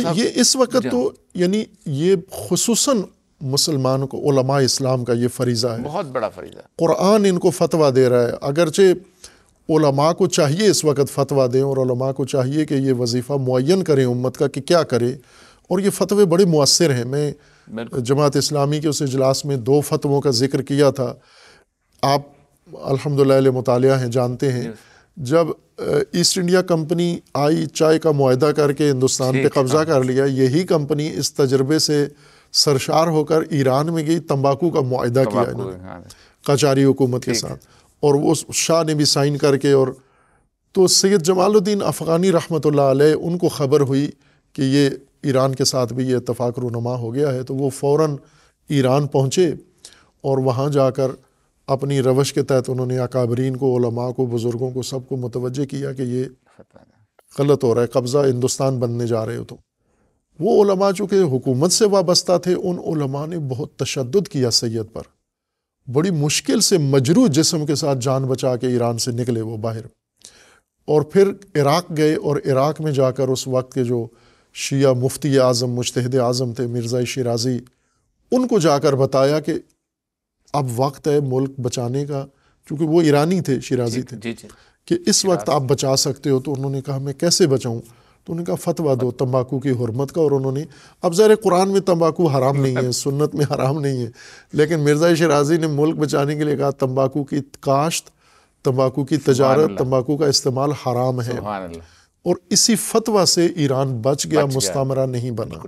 तो ये इस वक्त हाँ। तो यानी ये खसूस मुसलमान को उलमा इस्लाम का ये फरीज़ा है बहुत बड़ा फरीज़ा है क़ुरान इनको फतवा दे रहा है अगरचे उलमा को चाहिए इस वक्त फतवा दें और उलमा को चाहिए कि ये वजीफ़ा मुन करें उम्मत का कि क्या करे और ये फतवे बड़े मौसर हैं मैं जमात इस्लामी के उस इजलास में दो फतवों का जिक्र किया था आप अलहमदिल्ला मुताल हैं जानते हैं जब ईस्ट इंडिया कंपनी आई चाय का माहा करके हिंदुस्तान पर कब्ज़ा कर लिया यही कंपनी इस तजर्बे से सरशार होकर ईरान में गई तंबाकू का माह किया इन्होंने हाँ। कचारी हुकूमत के साथ और वो शाह ने भी साइन करके और तो सैयद जमालुद्दीन अफ़गानी रहमत उनको ख़बर हुई कि ये ईरान के साथ भी ये इतफ़ाक़ रुनमा हो गया है तो वो फ़ौर ईरान पहुँचे और वहाँ जाकर अपनी रवश के तहत उन्होंने अकाबरीन को ओलमा को बुज़ुर्गों को सबको मुतवजह किया कि ये गलत हो रहा है कब्ज़ा हिंदुस्तान बनने जा रहे हो तो वो ओलमा चूँकि हुकूमत से वाबस्ता थे उन ने बहुत तशद किया सैद पर बड़ी मुश्किल से मजरू जिसम के साथ जान बचा के ईरान से निकले वो बाहर और फिर इराक़ गए और इराक़ में जाकर उस वक्त के जो शिया मुफ्ती आज़म मुश्तद आज़म थे मिर्ज़ा शराजी उनको जाकर बताया कि अब वक्त है मुल्क बचाने का क्योंकि वो ईरानी थे शराजी थे जी, जी, कि इस वक्त आप बचा सकते हो तो उन्होंने कहा मैं कैसे बचाऊँ तो उन्होंने कहा फतवा दो तंबाकू की हरमत का और उन्होंने अब ज़र कुरान में तम्बाकू हराम नहीं है सुन्नत में हराम नहीं है लेकिन मिर्ज़ा शराजी ने मुल्क बचाने के लिए कहा तम्बाकू की काश्त तम्बाकू की तजारत तम्बाकू का इस्तेमाल हराम है और इसी फतवा से ईरान बच गया मुस्तमरा नहीं बना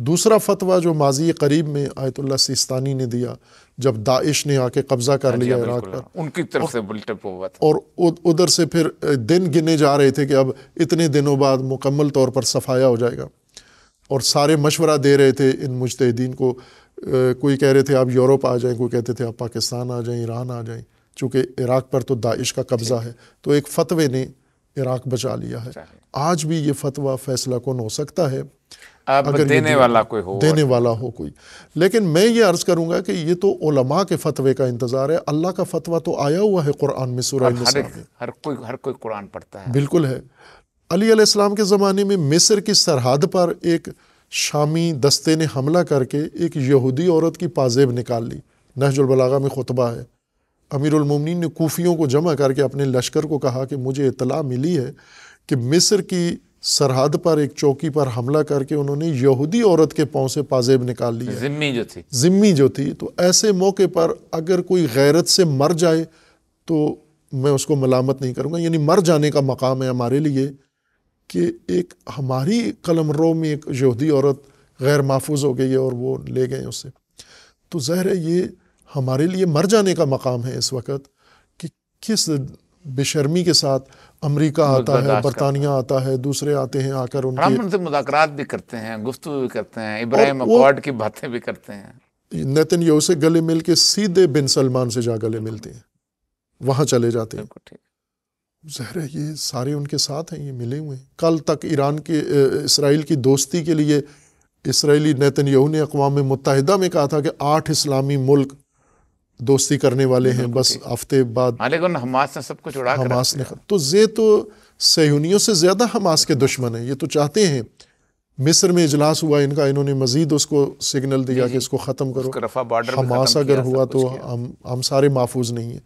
दूसरा फतवा जो माजी करीब में आयतुल्ला सिस्तानी ने दिया जब दाइश ने आके कब्जा कर हाँ लिया हाँ, इराक पर उनकी तरफ से बिल्टअप और उधर से फिर दिन गिने जा रहे थे कि अब इतने दिनों बाद मुकम्मल तौर पर सफाया हो जाएगा और सारे मशवरा दे रहे थे इन मुजतदीन को कोई कह रहे थे आप यूरोप आ जाएं कोई कहते थे आप पाकिस्तान आ जाएं ईरान आ जाएं चूँकि इराक पर तो दाइश का कब्ज़ा है तो एक फतवे ने इराक बचा लिया है आज भी ये फतवा फैसला कौन हो सकता है अगर देने वाला कोई हो देने वाला हो कोई लेकिन मैं ये अर्ज़ करूंगा कि ये तो उलमा के फतवे का इंतज़ार है अल्लाह का फतवा तो आया हुआ है कुरान में सूरह हर, हर कोई हर कोई कुरान पढ़ता है बिल्कुल है अली अलैहिस्सलाम के ज़माने में मिस्र की सरहद पर एक शामी दस्ते ने हमला करके एक यहूदी औरत की पाजेब निकाल ली नहजुलबलागा में खुतबा है अमीरमिन ने कूफियों को जमा करके अपने लश्कर को कहा कि मुझे इतला मिली है कि मिस्र की सरहद पर एक चौकी पर हमला करके उन्होंने यहूदी औरत के पाँव से पाजेब निकाल लिया जिम्मी जो थी जिम्मी जो थी तो ऐसे मौके पर अगर कोई गैरत से मर जाए तो मैं उसको मलामत नहीं करूँगा यानी मर जाने का मकाम है हमारे लिए कि एक हमारी कलम रो में एक यहूदी औरत गैर महफूज हो गई है और वो ले गए उससे तो ज़ाहिर है ये हमारे लिए मर जाने का मकाम है इस वक्त कि किस बेशर्मी के साथ अमेरिका आता है बरतानिया आता है दूसरे आते हैं आकर उनकी उनसे भी करते हैं गुफ्तु भी करते हैं इब्राहिम अकॉर्ड की बातें भी करते हैं नितिन यो से गले मिल के सीधे बिन सलमान से जा गले मिलते हैं वहाँ चले जाते हैं जहर ये सारे उनके साथ हैं ये मिले हुए हैं कल तक ईरान के इसराइल की दोस्ती के लिए इसराइली यहू ने अकवाम मुतहदा में कहा था कि आठ इस्लामी मुल्क दोस्ती करने वाले हैं बस हफ्ते बाद हाँ, हमास ने सब कुछ उड़ा हमास ने तो जे तो सहयोनियों से ज़्यादा हमास के दुश्मन हैं ये तो चाहते हैं मिस्र में इजलास हुआ इनका इन्होंने मजीद उसको सिग्नल दिया कि इसको ख़त्म करो हमास अगर हुआ तो हम हम सारे महफूज नहीं हैं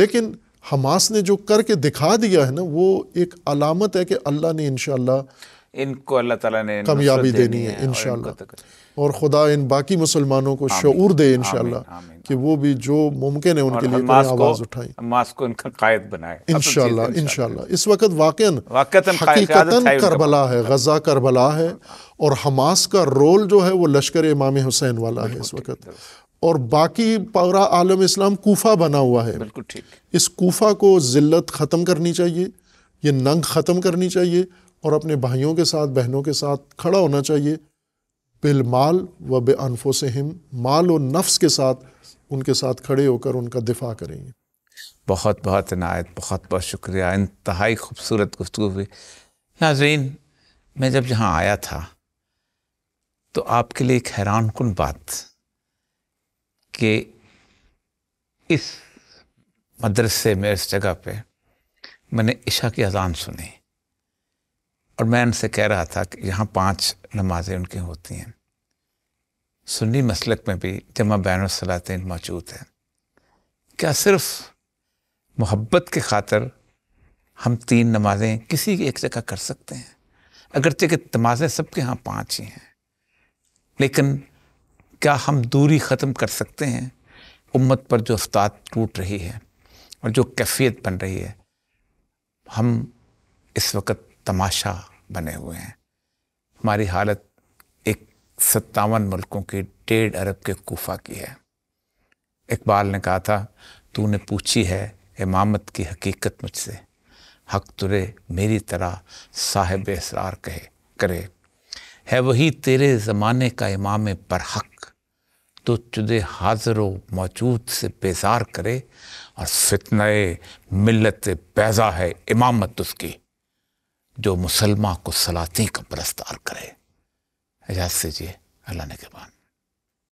लेकिन हमास ने जो करके दिखा दिया है ना वो एक अलामत है कि अल्लाह ने इनशाला इनको अल्लाह ताला ने कामयाबी देनी है इन और खुदा इन बाकी मुसलमानों को शूर दे इन कि वो भी जो मुमकिन है उनके लिए आवाज़ उठाए मास को इनका कायद बनाए इन इन इस वक्त वाकन हकीकतन करबला है गजा करबला है और हमास का रोल जो है वो लश्कर इमाम हुसैन वाला है इस वक्त और बाकी पूरा आलम इस्लाम कोफा बना हुआ है बिल्कुल ठीक इस कोफा को जिल्लत ख़त्म करनी चाहिए ये नंग ख़त्म करनी चाहिए और अपने भाइयों के साथ बहनों के साथ खड़ा होना चाहिए बिल माल व बे हिम माल व नफ्स के साथ उनके साथ खड़े होकर उनका दिफा करेंगे बहुत बहुत इनायत बहुत बहुत शुक्रिया इंतहाई खूबसूरत गुफ्तु हुई नाजरीन मैं जब यहाँ आया था तो आपके लिए एक हैरान कन बात कि इस मदरसे में इस जगह पर मैंने इशा की अजान सुनी और मैं उनसे कह रहा था कि यहाँ पांच नमाजें उनकी होती हैं सुन्नी मसलक में भी जमा बैन सलातिन मौजूद हैं क्या सिर्फ मोहब्बत के खातर हम तीन नमाजें किसी एक जगह कर सकते हैं अगरचे कि नमाजें सबके यहाँ पाँच ही हैं लेकिन क्या हम दूरी ख़त्म कर सकते हैं उम्मत पर जो उस्ताद टूट रही है और जो कैफियत बन रही है हम इस वक्त तमाशा बने हुए हैं हमारी हालत एक सत्तावन मुल्कों की डेढ़ अरब के कोफा की है इकबाल ने कहा था तूने पूछी है इमामत की हकीकत मुझसे हक तुरे मेरी तरह साहिब इसरार कहे करे है वही तेरे ज़माने का इमाम पर हक तो चुदे हाजिर व मौजूद से बेजार करे और फितनाए मिलत बैजा है इमामत उसकी जो मुसलमान को सलाती का परस्तार करे एजाज से जी अल्लाह ने के